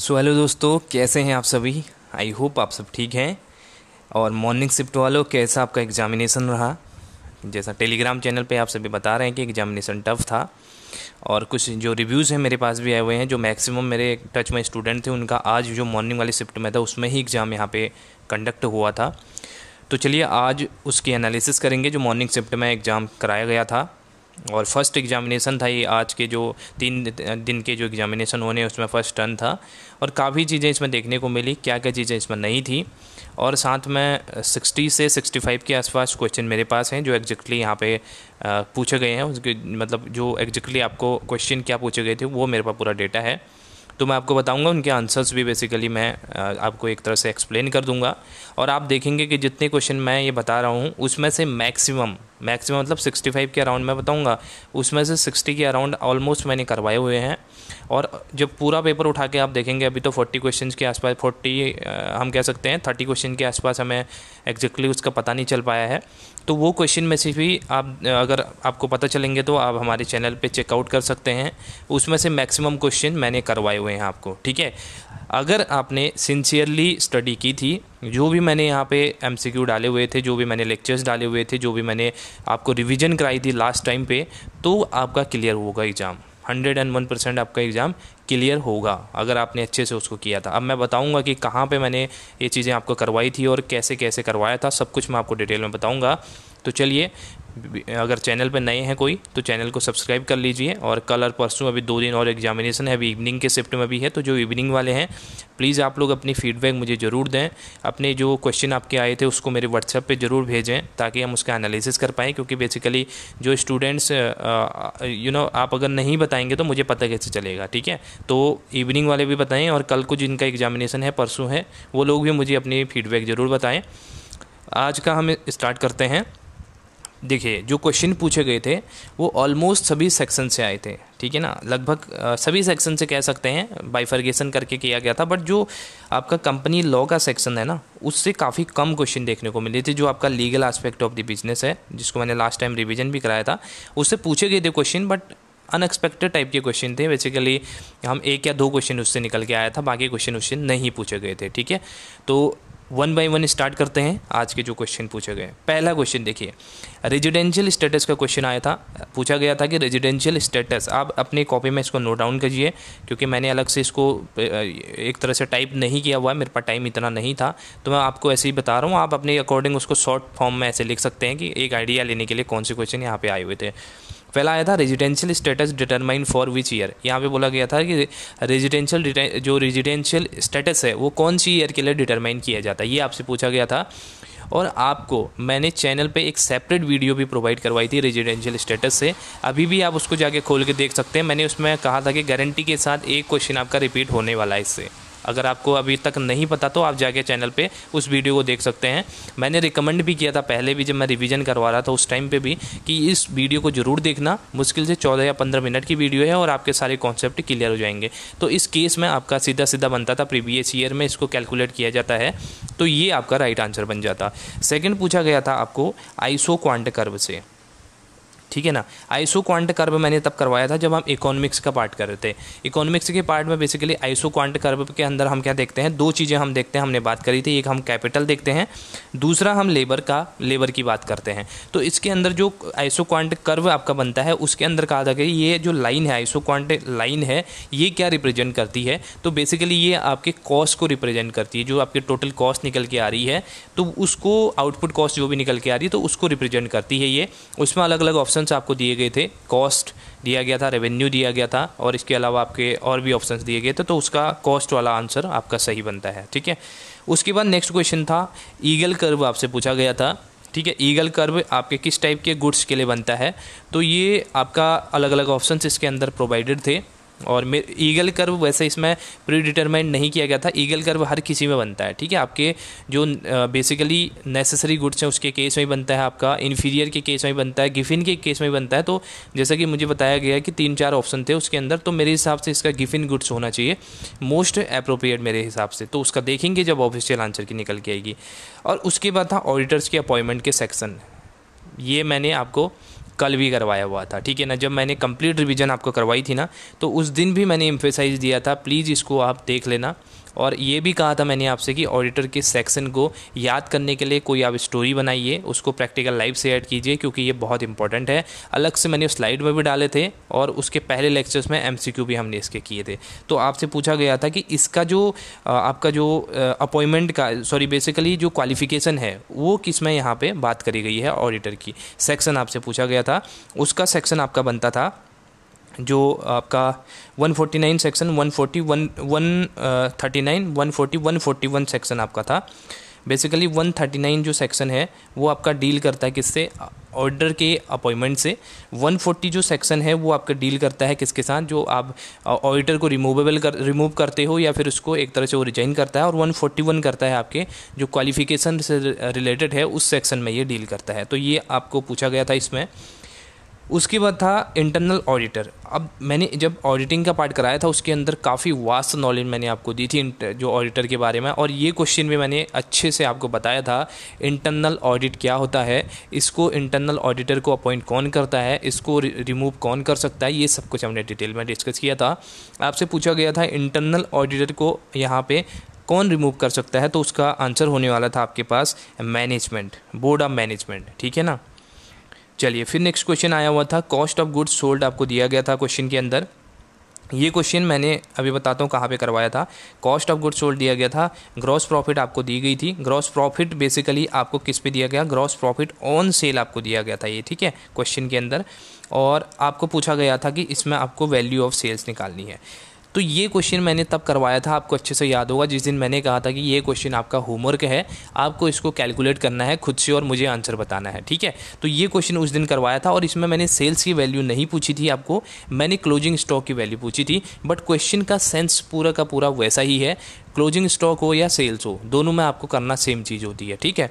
so hello दोस्तों कैसे हैं आप सभी आई होप आप सब ठीक हैं और मॉर्निंग शिफ्ट वालों कैसा आपका एग्ज़ामिनेसन रहा जैसा टेलीग्राम चैनल पे आप सभी बता रहे हैं कि एग्ज़ामिनेसन टफ था और कुछ जो रिव्यूज़ हैं मेरे पास भी आए हुए हैं जो मैक्सिमम मेरे टच में स्टूडेंट थे उनका आज जो मॉर्निंग वाली शिफ्ट में था उसमें ही एग्ज़ाम यहाँ पर कंडक्ट हुआ था तो चलिए आज उसकी एनालिसिस करेंगे जो मॉर्निंग शिफ्ट में एग्ज़ाम कराया गया था और फर्स्ट एग्ज़ामिनेशन था ये आज के जो तीन दिन के जो एग्ज़ामिनेशन होने उसमें फ़र्स्ट टर्न था और काफ़ी चीज़ें इसमें देखने को मिली क्या क्या चीज़ें इसमें नहीं थी और साथ में 60 से 65 के आसपास क्वेश्चन मेरे पास हैं जो एग्जैक्टली यहाँ पे पूछे गए हैं उसके मतलब जो एग्जैक्टली आपको क्वेश्चन क्या पूछे गए थे वो मेरे पास पूरा डेटा है तो मैं आपको बताऊंगा उनके आंसर्स भी बेसिकली मैं आपको एक तरह से एक्सप्लेन कर दूंगा और आप देखेंगे कि जितने क्वेश्चन मैं ये बता रहा हूँ उसमें से मैक्सिमम मैक्सिमम मतलब 65 के अराउंड मैं बताऊंगा उसमें से 60 के अराउंड ऑलमोस्ट मैंने करवाए हुए हैं और जब पूरा पेपर उठा के आप देखेंगे अभी तो 40 क्वेश्चंस के आसपास 40 हम कह सकते हैं 30 क्वेश्चन के आसपास हमें एग्जैक्टली exactly उसका पता नहीं चल पाया है तो वो क्वेश्चन में भी आप अगर आपको पता चलेंगे तो आप हमारे चैनल पे चेकआउट कर सकते हैं उसमें से मैक्सिमम क्वेश्चन मैंने करवाए हुए हैं आपको ठीक है अगर आपने सिंसियरली स्टडी की थी जो भी मैंने यहाँ पे एम डाले हुए थे जो भी मैंने लेक्चर्स डाले हुए थे जो भी मैंने आपको रिविज़न कराई थी लास्ट टाइम पर तो आपका क्लियर होगा exam hundred and one percent आपका एग्ज़ाम क्लियर होगा अगर आपने अच्छे से उसको किया था अब मैं बताऊंगा कि कहाँ पे मैंने ये चीज़ें आपको करवाई थी और कैसे कैसे करवाया था सब कुछ मैं आपको डिटेल में बताऊंगा तो चलिए अगर चैनल पर नए हैं कोई तो चैनल को सब्सक्राइब कर लीजिए और कल और परसों अभी दो दिन और एग्जामिनेशन है अभी इवनिंग के शिफ्ट में भी है तो जो इवनिंग वाले हैं प्लीज़ आप लोग अपनी फीडबैक मुझे ज़रूर दें अपने जो क्वेश्चन आपके आए थे उसको मेरे व्हाट्सएप पे ज़रूर भेजें ताकि हम उसका एनालिसिस कर पाएँ क्योंकि बेसिकली जो स्टूडेंट्स यू नो आप अगर नहीं बताएंगे तो मुझे पता कैसे चलेगा ठीक है तो इवनिंग वाले भी बताएँ और कल को जिनका एग्जामिनेशन है परसों है वो लोग भी मुझे अपनी फीडबैक ज़रूर बताएँ आज का हम स्टार्ट करते हैं देखिए जो क्वेश्चन पूछे गए थे वो ऑलमोस्ट सभी सेक्शन से आए थे ठीक है ना लगभग सभी सेक्शन से कह सकते हैं बाइफर्गेशन करके किया गया था बट जो आपका कंपनी लॉ का सेक्शन है ना उससे काफ़ी कम क्वेश्चन देखने को मिले थे जो आपका legal aspect of the business है जिसको मैंने लास्ट टाइम रिविजन भी कराया था उससे पूछे गए थे क्वेश्चन बट अनएक्सपेक्टेड टाइप के क्वेश्चन थे बेसिकली हम एक या दो क्वेश्चन उससे निकल के आया था बाकी क्वेश्चन उससे नहीं पूछे गए थे ठीक है तो वन बाई वन स्टार्ट करते हैं आज के जो क्वेश्चन पूछे गए पहला क्वेश्चन देखिए रेजिडेंशियल स्टेटस का क्वेश्चन आया था पूछा गया था कि रेजिडेंशियल स्टेटस आप अपनी कॉपी में इसको नोट डाउन कीजिए क्योंकि मैंने अलग से इसको एक तरह से टाइप नहीं किया हुआ है मेरे पास टाइम इतना नहीं था तो मैं आपको ऐसे ही बता रहा हूँ आप अपने अकॉर्डिंग उसको शॉर्ट फॉर्म में ऐसे लिख सकते हैं कि एक आइडिया लेने के लिए कौन से क्वेश्चन यहाँ पे आए हुए थे पहला आया था residential status determine for which year यहाँ पे बोला गया था कि रेजिडेंशियल जो रेजिडेंशियल स्टेटस है वो कौन सी ईयर के लिए डिटरमाइन किया जाता है ये आपसे पूछा गया था और आपको मैंने चैनल पे एक सेपरेट वीडियो भी प्रोवाइड करवाई थी रेजिडेंशियल स्टेटस से अभी भी आप उसको जाके खोल के देख सकते हैं मैंने उसमें कहा था कि गारंटी के साथ एक क्वेश्चन आपका रिपीट होने वाला है इससे अगर आपको अभी तक नहीं पता तो आप जाके चैनल पर उस वीडियो को देख सकते हैं मैंने रिकमेंड भी किया था पहले भी जब मैं रिविज़न करवा रहा था उस टाइम पर भी कि इस वीडियो को ज़रूर देखना मुश्किल से चौदह या पंद्रह मिनट की वीडियो है और आपके सारे कॉन्सेप्ट क्लियर हो जाएंगे तो इस केस में आपका सीधा सीधा बनता था प्रीवियस ईयर में इसको कैलकुलेट किया जाता है तो ये आपका राइट आंसर बन जाता सेकेंड पूछा गया था आपको आइसो क्वांट कर्व से ठीक है ना आइसो क्वांट कर्व मैंने तब करवाया था जब हम इकोनॉमिक्स का पार्ट कर रहे थे इकोनॉमिक्स के पार्ट में बेसिकली आइसो क्वांट कर्व के अंदर हम क्या देखते हैं दो चीज़ें हम देखते हैं हमने बात करी थी एक हम कैपिटल देखते हैं दूसरा हम लेबर का लेबर की बात करते हैं तो इसके अंदर जो आइसो क्वांट कर्व आपका बनता है उसके अंदर कहा था कि ये जो लाइन है आइसो क्वांट लाइन है ये क्या रिप्रेजेंट करती है तो बेसिकली ये आपके कॉस्ट को रिप्रेजेंट करती है जो आपके टोटल कॉस्ट निकल के आ रही है तो उसको आउटपुट कॉस्ट जो भी निकल के आ रही है तो उसको रिप्रेजेंट करती है ये उसमें अलग अलग ऑप्शन ऑप्शन आपको दिए गए थे कॉस्ट दिया गया था रेवेन्यू दिया गया था और इसके अलावा आपके और भी ऑप्शन दिए गए थे तो उसका कॉस्ट वाला आंसर आपका सही बनता है ठीक है उसके बाद नेक्स्ट क्वेश्चन था ईगल कर्व आपसे पूछा गया था ठीक है ईगल कर्व आपके किस टाइप के गुड्स के लिए बनता है तो ये आपका अलग अलग ऑप्शंस इसके अंदर प्रोवाइडेड थे और ईगल कर्व वैसे इसमें प्री डिटरमाइन नहीं किया गया था ईगल कर्व हर किसी में बनता है ठीक है आपके जो बेसिकली नेसेसरी गुड्स हैं उसके केस में बनता है आपका इन्फीरियर के केस में बनता है गिफिन के केस में बनता है तो जैसा कि मुझे बताया गया कि तीन चार ऑप्शन थे उसके अंदर तो मेरे हिसाब से इसका गिफिन गुड्स होना चाहिए मोस्ट अप्रोप्रिएट मेरे हिसाब से तो उसका देखेंगे जब ऑफिशियल आंसर की निकल के आएगी और उसके बाद था ऑडिटर्स के अपॉइंटमेंट के सेक्शन ये मैंने आपको कल भी करवाया हुआ था ठीक है ना जब मैंने कंप्लीट रिवीजन आपको करवाई थी ना तो उस दिन भी मैंने इम्फेसाइज दिया था प्लीज़ इसको आप देख लेना और ये भी कहा था मैंने आपसे कि ऑडिटर के सेक्शन को याद करने के लिए कोई आप स्टोरी बनाइए उसको प्रैक्टिकल लाइफ से ऐड कीजिए क्योंकि ये बहुत इंपॉर्टेंट है अलग से मैंने स्लाइड में भी डाले थे और उसके पहले लेक्चर्स में एम भी हमने इसके किए थे तो आपसे पूछा गया था कि इसका जो आपका जो अपॉइंटमेंट का सॉरी बेसिकली जो क्वालिफिकेशन है वो किस में यहाँ पर बात करी गई है ऑडिटर की सेक्शन आपसे पूछा गया था उसका सेक्शन आपका बनता था जो आपका 149 सेक्शन 141 139 140 141 सेक्शन आपका था बेसिकली 139 जो सेक्शन है वो आपका डील करता है किससे ऑर्डर के अपॉइंटमेंट से 140 जो सेक्शन है वो आपका डील करता है किसके साथ जो आप ऑडिटर को रिमूवेबल कर रिमूव करते हो या फिर उसको एक तरह से वो रिजाइन करता है और 141 करता है आपके जो क्वालिफिकेशन से रिलेटेड है उस सेक्शन में ये डील करता है तो ये आपको पूछा गया था इसमें उसके बाद था इंटरनल ऑडिटर अब मैंने जब ऑडिटिंग का पार्ट कराया था उसके अंदर काफ़ी वास्ट नॉलेज मैंने आपको दी थी जो ऑडिटर के बारे में और ये क्वेश्चन भी मैंने अच्छे से आपको बताया था इंटरनल ऑडिट क्या होता है इसको इंटरनल ऑडिटर को अपॉइंट कौन करता है इसको रिमूव कौन कर सकता है ये सब कुछ हमने डिटेल में डिस्कस किया था आपसे पूछा गया था इंटरनल ऑडिटर को यहाँ पे कौन रिमूव कर सकता है तो उसका आंसर होने वाला था आपके पास मैनेजमेंट बोर्ड ऑफ मैनेजमेंट ठीक है ना चलिए फिर नेक्स्ट क्वेश्चन आया हुआ था कॉस्ट ऑफ गुड्स सोल्ड आपको दिया गया था क्वेश्चन के अंदर ये क्वेश्चन मैंने अभी बताता हूँ कहाँ पे करवाया था कॉस्ट ऑफ गुड्स सोल्ड दिया गया था ग्रॉस प्रॉफिट आपको दी गई थी ग्रॉस प्रॉफिट बेसिकली आपको किस पे दिया गया ग्रॉस प्रॉफिट ऑन सेल आपको दिया गया था ये ठीक है क्वेश्चन के अंदर और आपको पूछा गया था कि इसमें आपको वैल्यू ऑफ सेल्स निकालनी है तो ये क्वेश्चन मैंने तब करवाया था आपको अच्छे से याद होगा जिस दिन मैंने कहा था कि ये क्वेश्चन आपका होमवर्क है आपको इसको कैलकुलेट करना है खुद से और मुझे आंसर बताना है ठीक है तो ये क्वेश्चन उस दिन करवाया था और इसमें मैंने सेल्स की वैल्यू नहीं पूछी थी आपको मैंने क्लोजिंग स्टॉक की वैल्यू पूछी थी बट क्वेश्चन का सेंस पूरा का पूरा वैसा ही है क्लोजिंग स्टॉक हो या सेल्स हो दोनों में आपको करना सेम चीज़ होती है ठीक है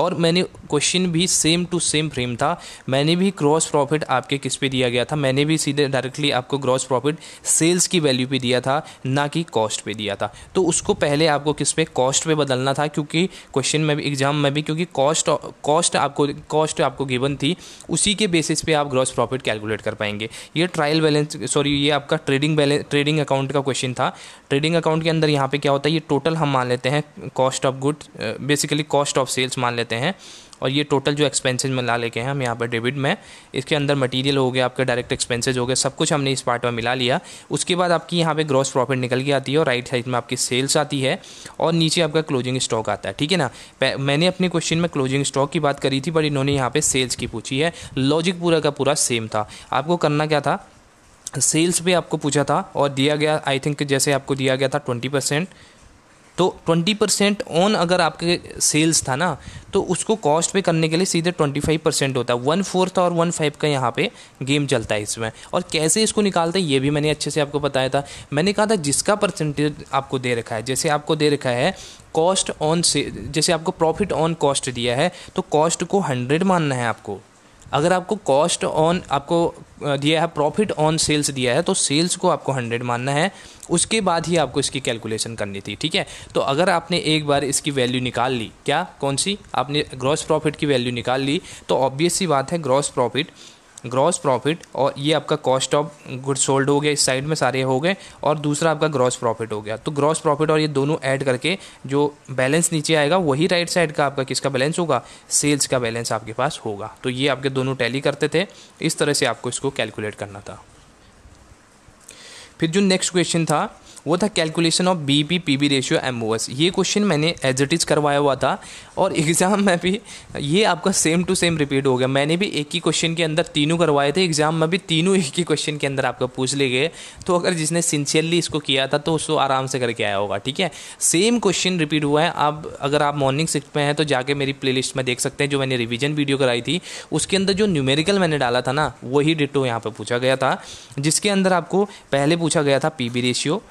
और मैंने क्वेश्चन भी सेम टू सेम फ्रेम था मैंने भी क्रॉस प्रॉफिट आपके किस पे दिया गया था मैंने भी सीधे डायरेक्टली आपको ग्रॉस प्रॉफिट सेल्स की वैल्यू पे दिया था ना कि कॉस्ट पे दिया था तो उसको पहले आपको किस पे कॉस्ट पे बदलना था क्योंकि क्वेश्चन में भी एग्जाम में भी क्योंकि कॉस्ट कॉस्ट आपको कॉस्ट आपको गिवन थी उसी के बेसिस पे आप ग्रॉस प्रॉफिट कैलकुलेट कर पाएंगे ये ट्रायल बैलेंस सॉरी ये आपका ट्रेडिंग बैलेंस ट्रेडिंग अकाउंट का क्वेश्चन था ट्रेडिंग अकाउंट के अंदर यहाँ पे क्या होता है ये टोटल हम मान लेते हैं cost of good basically cost of sales मान लेते हैं और ये टोटल जो एक्सपेंसेज मिला लेके हैं हम यहाँ पर डेबिट में इसके अंदर मटेरियल हो गया आपके डायरेक्ट एक्सपेंसेज हो गए सब कुछ हमने इस पार्ट में मिला लिया उसके बाद आपकी यहाँ पे ग्रॉस प्रॉफिट निकल के आती है और राइट साइड में आपकी सेल्स आती है और नीचे आपका क्लोजिंग स्टॉक आता है ठीक है ना मैंने अपने क्वेश्चन में क्लोजिंग स्टॉक की बात करी थी बट इन्होंने यहाँ पर सेल्स की पूछी है लॉजिक पूरा का पूरा सेम था आपको करना क्या था सेल्स पर आपको पूछा था और दिया गया आई थिंक जैसे आपको दिया गया था ट्वेंटी परसेंट तो ट्वेंटी परसेंट ऑन अगर आपके सेल्स था ना तो उसको कॉस्ट पे करने के लिए सीधे ट्वेंटी फाइव परसेंट होता है वन फोर्थ और वन फाइव का यहाँ पे गेम चलता है इसमें और कैसे इसको निकालते हैं ये भी मैंने अच्छे से आपको बताया था मैंने कहा था जिसका परसेंटेज आपको दे रखा है जैसे आपको दे रखा है कॉस्ट ऑन से जैसे आपको प्रॉफिट ऑन कॉस्ट दिया है तो कॉस्ट को हंड्रेड मानना है आपको अगर आपको कॉस्ट ऑन आपको दिया है प्रॉफिट ऑन सेल्स दिया है तो सेल्स को आपको हंड्रेड मानना है उसके बाद ही आपको इसकी कैलकुलेशन करनी थी ठीक है तो अगर आपने एक बार इसकी वैल्यू निकाल ली क्या कौन सी आपने ग्रॉस प्रॉफिट की वैल्यू निकाल ली तो ऑब्वियस सी बात है ग्रॉस प्रॉफिट ग्रॉस प्रॉफिट और ये आपका कॉस्ट ऑफ गुड्स सोल्ड हो गया इस साइड में सारे हो गए और दूसरा आपका ग्रॉस प्रॉफिट हो गया तो ग्रॉस प्रॉफिट और ये दोनों ऐड करके जो बैलेंस नीचे आएगा वही राइट साइड का आपका किसका बैलेंस होगा सेल्स का बैलेंस आपके पास होगा तो ये आपके दोनों टैली करते थे इस तरह से आपको इसको कैलकुलेट करना था फिर जो नेक्स्ट क्वेश्चन था वो था calculation of B P P B ratio M O S ये क्वेश्चन मैंने एज इट इज़ करवाया हुआ था और एग्ज़ाम में भी ये आपका सेम टू सेम रिपीट हो गया मैंने भी एक ही क्वेश्चन के अंदर तीनों करवाए थे एग्ज़ाम में भी तीनों एक ही क्वेश्चन के अंदर आपका पूछ ले गए तो अगर जिसने सिंसियरली इसको किया था तो उसको आराम से करके आया होगा ठीक है सेम क्वेश्चन रिपीट हुआ है आप अगर आप मॉर्निंग शिफ्ट में हैं तो जाके मेरी प्ले लिस्ट में देख सकते हैं जो मैंने रिविजन वीडियो कराई थी उसके अंदर जो न्यूमेरिकल मैंने डाला था ना वही डिटो यहाँ पर पूछा गया था जिसके अंदर आपको पहले पूछा गया था पी बी रेशियो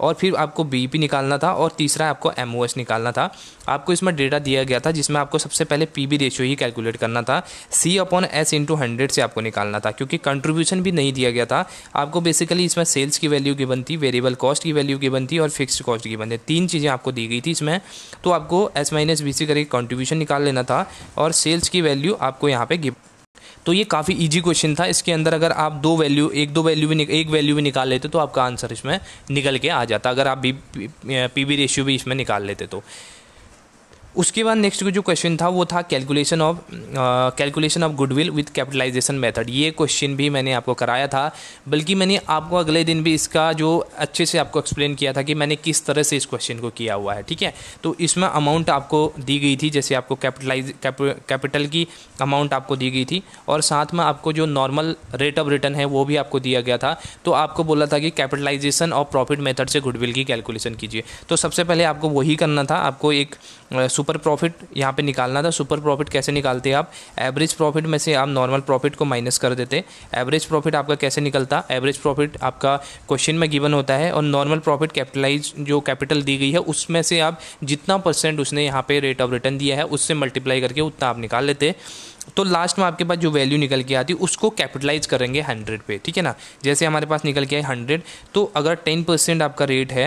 और फिर आपको बी निकालना था और तीसरा आपको एम निकालना था आपको इसमें डेटा दिया गया था जिसमें आपको सबसे पहले पी बी रेशियो ही कैलकुलेट करना था C upon S into hundred से आपको निकालना था क्योंकि कंट्रीब्यूशन भी नहीं दिया गया था आपको बेसिकली इसमें सेल्स की वैल्यू की बनती वेरिएबल कॉस्ट की वैल्यू की थी और फिक्स कॉस्ट की थी तीन चीज़ें आपको दी गई थी इसमें तो आपको एस माइनस बी सी करके कंट्रीब्यूशन निकाल लेना था और सेल्स की वैल्यू आपको यहाँ पर तो ये काफ़ी इजी क्वेश्चन था इसके अंदर अगर आप दो वैल्यू एक दो वैल्यू भी एक वैल्यू भी निकाल लेते तो आपका आंसर इसमें निकल के आ जाता अगर आप बी पी बी रेशियो भी इसमें निकाल लेते तो उसके बाद नेक्स्ट जो क्वेश्चन था वो था calculation of calculation of goodwill with capitalization method ये क्वेश्चन भी मैंने आपको कराया था बल्कि मैंने आपको अगले दिन भी इसका जो अच्छे से आपको एक्सप्लेन किया था कि मैंने किस तरह से इस क्वेश्चन को किया हुआ है ठीक है तो इसमें अमाउंट आपको दी गई थी जैसे आपको कैपिटलाइज कैपिटल की अमाउंट आपको दी गई थी और साथ में आपको जो नॉर्मल रेट ऑफ रिटर्न है वो भी आपको दिया गया था तो आपको बोला था कि कैपिटलाइजेशन और प्रॉफिट मेथड से गुडविल की कैलकुलेशन कीजिए तो सबसे पहले आपको वही करना था आपको एक सुपर सुपर प्रॉफिट यहाँ पे निकालना था सुपर प्रॉफिट कैसे निकालते आप एवरेज प्रॉफिट में से आप नॉर्मल प्रॉफिट को माइनस कर देते एवरेज प्रॉफिट आपका कैसे निकलता एवरेज प्रॉफिट आपका क्वेश्चन में गिवन होता है और नॉर्मल प्रॉफिट कैपिटलाइज जो कैपिटल दी गई है उसमें से आप जितना परसेंट उसने यहाँ पे रेट ऑफ रिटर्न दिया है उससे मल्टीप्लाई करके उतना आप निकाल लेते तो लास्ट में आपके पास जो वैल्यू निकल के आती है उसको कैपिटलाइज करेंगे हंड्रेड पे ठीक है ना जैसे हमारे पास निकल के आए हंड्रेड तो अगर टेन परसेंट आपका रेट है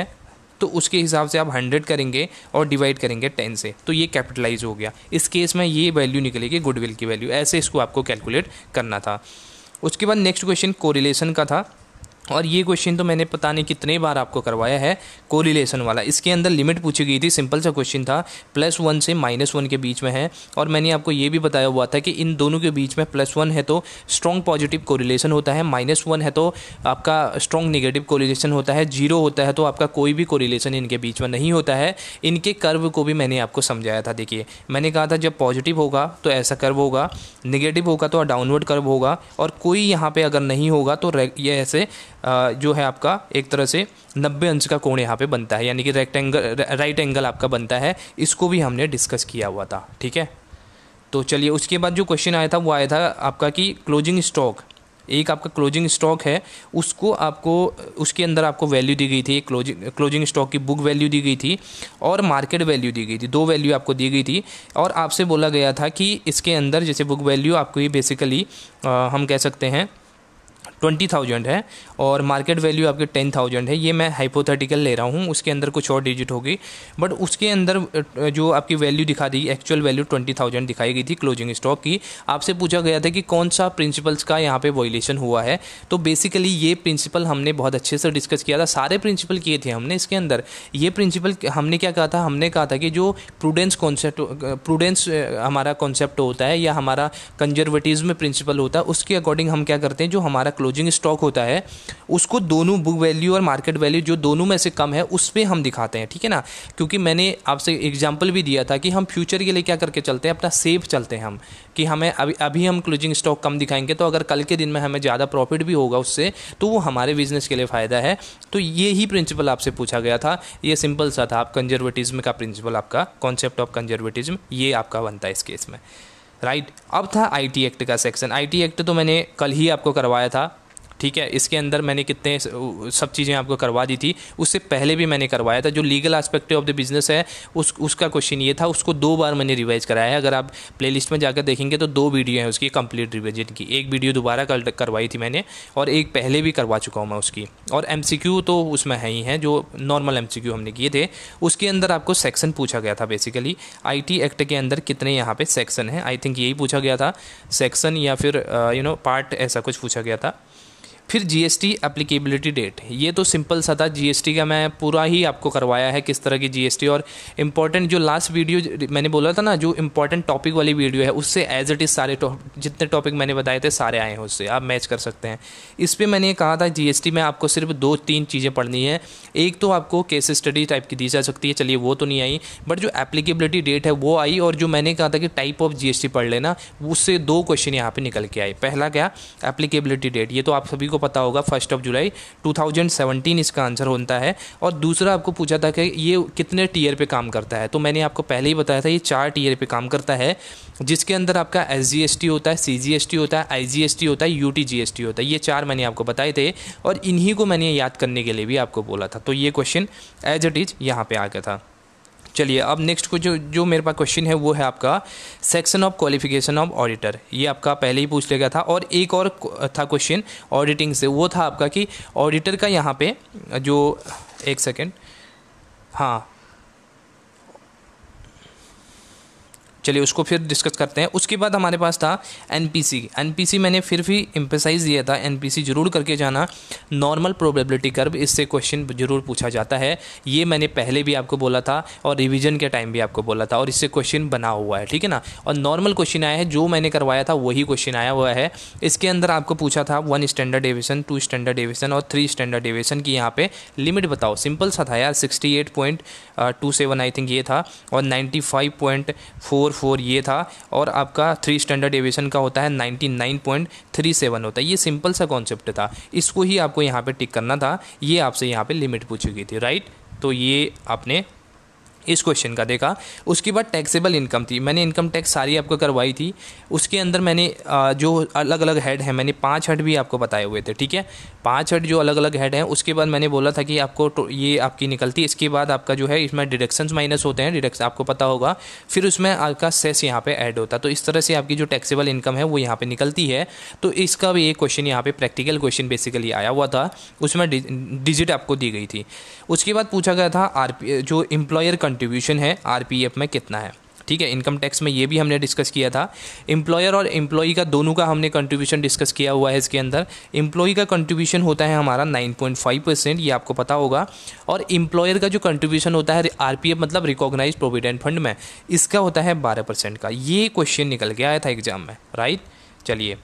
तो उसके हिसाब से आप हंड्रेड करेंगे और डिवाइड करेंगे टेन से तो ये कैपिटलाइज हो गया इस केस में ये वैल्यू निकलेगी गुडविल की वैल्यू ऐसे इसको आपको कैलकुलेट करना था उसके बाद नेक्स्ट क्वेश्चन कोरिलेशन का था और ये क्वेश्चन तो मैंने पता नहीं कितने बार आपको करवाया है कोरिलेशन वाला इसके अंदर लिमिट पूछी गई थी सिंपल सा क्वेश्चन था प्लस वन से माइनस वन के बीच में है और मैंने आपको ये भी बताया हुआ था कि इन दोनों के बीच में प्लस वन है तो स्ट्रॉन्ग पॉजिटिव कोरिलेशन होता है माइनस वन है तो आपका स्ट्रॉन्ग नेगेटिव कोरिलेशन होता है जीरो होता है तो आपका कोई भी कोरिलेशन इनके बीच में नहीं होता है इनके कर्व को भी मैंने आपको समझाया था देखिए मैंने कहा था जब पॉजिटिव होगा तो ऐसा कर्व होगा निगेटिव होगा तो डाउनवर्ड कर्व होगा और कोई यहाँ पर अगर नहीं होगा तो ये ऐसे जो है आपका एक तरह से नब्बे अंश का कोण यहाँ पे बनता है यानी कि रेक्ट एंगल राइट एंगल आपका बनता है इसको भी हमने डिस्कस किया हुआ था ठीक है तो चलिए उसके बाद जो क्वेश्चन आया था वो आया था आपका कि क्लोजिंग स्टॉक एक आपका क्लोजिंग स्टॉक है उसको आपको उसके अंदर आपको वैल्यू दी गई थी क्लोजिंग क्लोजिंग स्टॉक की बुक वैल्यू दी गई थी और मार्केट वैल्यू दी गई थी दो वैल्यू आपको दी गई थी और आपसे बोला गया था कि इसके अंदर जैसे बुक वैल्यू आपको ये बेसिकली आ, हम कह सकते हैं ट्वेंटी थाउजेंड है और मार्केट वैल्यू आपके टेन थाउजेंड है ये मैं हाइपोथेटिकल ले रहा हूँ उसके अंदर कुछ और डिजिट होगी बट उसके अंदर जो आपकी वैल्यू दिखा दी एक्चुअल वैल्यू ट्वेंटी थाउजेंड दिखाई गई थी क्लोजिंग स्टॉक की आपसे पूछा गया था कि कौन सा प्रिंसिपल्स का यहाँ पे वॉयलेशन हुआ है तो बेसिकली ये प्रिंसिपल हमने बहुत अच्छे से डिस्कस किया था सारे प्रिंसिपल किए थे हमने इसके अंदर ये प्रिंसिपल हमने क्या कहा था हमने कहा था कि जो प्रूडेंस कॉन्सेप्ट प्रूडेंस हमारा कॉन्सेप्ट होता है या हमारा कंजर्वेटिज्म प्रिंसिपल होता है उसके अकॉर्डिंग हम क्या करते हैं जो हमारा क्लोज क्लोजिंग स्टॉक होता है उसको दोनों बुक वैल्यू और मार्केट वैल्यू जो दोनों में से कम है उस पर हम दिखाते हैं ठीक है ना क्योंकि मैंने आपसे एग्जाम्पल भी दिया था कि हम फ्यूचर के लिए क्या करके चलते हैं अपना सेफ चलते हैं हम कि हमें अभी अभी हम क्लोजिंग स्टॉक कम दिखाएंगे तो अगर कल के दिन में हमें ज़्यादा प्रॉफिट भी होगा उससे तो वो हमारे बिजनेस के लिए फ़ायदा है तो ये ही प्रिंसिपल आपसे पूछा गया था ये सिंपल सा था आप कंजर्वेटिज्म का प्रिंसिपल आपका कॉन्सेप्ट ऑफ कंजर्वेटिज्म ये आपका बनता है इस केस में राइट अब था आईटी एक्ट का सेक्शन आईटी एक्ट तो मैंने कल ही आपको करवाया था ठीक है इसके अंदर मैंने कितने सब चीज़ें आपको करवा दी थी उससे पहले भी मैंने करवाया था जो legal aspect of the business है उस उसका क्वेश्चन ये था उसको दो बार मैंने रिवाइज़ कराया है अगर आप प्ले में जाकर देखेंगे तो दो वीडियो हैं उसकी कंप्लीट रिविजन की एक वीडियो दोबारा करवाई थी मैंने और एक पहले भी करवा चुका हूँ मैं उसकी और एम तो उसमें है ही है जो नॉर्मल एम हमने किए थे उसके अंदर आपको सेक्शन पूछा गया था बेसिकली आई एक्ट के अंदर कितने यहाँ पे सेक्शन हैं आई थिंक यही पूछा गया था सेक्शन या फिर यू नो पार्ट ऐसा कुछ पूछा गया था फिर जीएसटी एप्लीकेबिलिटी डेट ये तो सिंपल सा था जीएसटी का मैं पूरा ही आपको करवाया है किस तरह की जीएसटी और इम्पॉर्टेंट जो लास्ट वीडियो मैंने बोला था ना जो इम्पॉर्टेंट टॉपिक वाली वीडियो है उससे एज इट इज़ सारे जितने टॉपिक मैंने बताए थे सारे आए हैं उससे आप मैच कर सकते हैं इस पर मैंने कहा था जी में आपको सिर्फ दो तीन चीज़ें पढ़नी है एक तो आपको केस स्टडी टाइप की दी जा सकती है चलिए वो तो नहीं आई बट जो एप्लीकेबिलिटी डेट है वो आई और जो मैंने कहा था कि टाइप ऑफ टी पढ़ लेना उससे दो क्वेश्चन यहाँ पर निकल के आए पहला क्या एप्लीकेबिलिटी डेट ये तो आप सभी को पता होगा फर्स्ट ऑफ जुलाई 2017 इसका आंसर होता है और दूसरा आपको पूछा था कि ये कितने टीयर पे काम करता है तो मैंने आपको पहले ही बताया था ये चार टीयर पे काम करता है जिसके अंदर आपका एस होता है सी होता है आई होता है यू होता है ये चार मैंने आपको बताए थे और इन्हीं को मैंने याद करने के लिए भी आपको बोला था तो ये क्वेश्चन एज इट इज़ यहाँ पर आ गया था चलिए अब नेक्स्ट को जो जो मेरे पास क्वेश्चन है वो है आपका section of qualification of auditor ये आपका पहले ही पूछ लिया गया था और एक और था क्वेश्चन ऑडिटिंग से वो था आपका कि ऑडिटर का यहाँ पे जो एक सेकेंड हाँ चलिए उसको फिर डिस्कस करते हैं उसके बाद हमारे पास था एन एनपीसी मैंने फिर भी एम्पेसाइज दिया था एनपीसी जरूर करके जाना नॉर्मल प्रोबेबिलिटी कर्व इससे क्वेश्चन जरूर पूछा जाता है ये मैंने पहले भी आपको बोला था और रिविजन के टाइम भी आपको बोला था और इससे क्वेश्चन बना हुआ है ठीक है ना और नॉर्मल क्वेश्चन आया है जो मैंने करवाया था वही क्वेश्चन आया हुआ है इसके अंदर आपको पूछा था one standard division two standard division और थ्री स्टैंडर्ड डिवीजन की यहाँ पे लिमिट बताओ सिंपल सा था यार sixty eight point two seven I think ये था और ninety five point four four ये था और आपका थ्री स्टैंडर्ड एविएशन का होता है ninety nine point three seven होता है ये सिंपल सा कॉन्सेप्ट था इसको ही आपको यहाँ पे टिक करना था ये आपसे यहाँ पे लिमिट पूछी गई थी राइट तो ये आपने इस क्वेश्चन का देखा उसके बाद टैक्सेबल इनकम थी मैंने इनकम टैक्स सारी आपको करवाई थी उसके अंदर मैंने जो अलग अलग हेड है मैंने पांच हेड भी आपको बताए हुए थे ठीक है पांच हेड जो अलग अलग हेड हैं उसके बाद मैंने बोला था कि आपको तो ये आपकी निकलती इसके बाद आपका जो है इसमें डिडक्शंस माइनस होते हैं डिडक्शन आपको पता होगा फिर उसमें आपका सेस यहाँ पे ऐड होता तो इस तरह से आपकी जो टैक्सेबल इनकम है वो यहाँ पे निकलती है तो इसका भी एक क्वेश्चन यहाँ पे प्रैक्टिकल क्वेश्चन बेसिकली आया हुआ था उसमें डिजिट आपको दी गई थी उसके बाद पूछा गया था आर जो एम्प्लॉयर कंट्रीब्यूशन है आर में कितना है ठीक है इनकम टैक्स में ये भी हमने डिस्कस किया था एम्प्लॉयर और एम्प्लॉई का दोनों का हमने कंट्रीब्यूशन डिस्कस किया हुआ है इसके अंदर एम्प्लॉई का कंट्रीब्यूशन होता है हमारा 9.5 परसेंट ये आपको पता होगा और एम्प्लॉयर का जो कंट्रीब्यूशन होता है आर मतलब रिकॉग्नाइज प्रोविडेंट फंड में इसका होता है बारह का ये क्वेश्चन निकल के आया था एग्जाम में राइट चलिए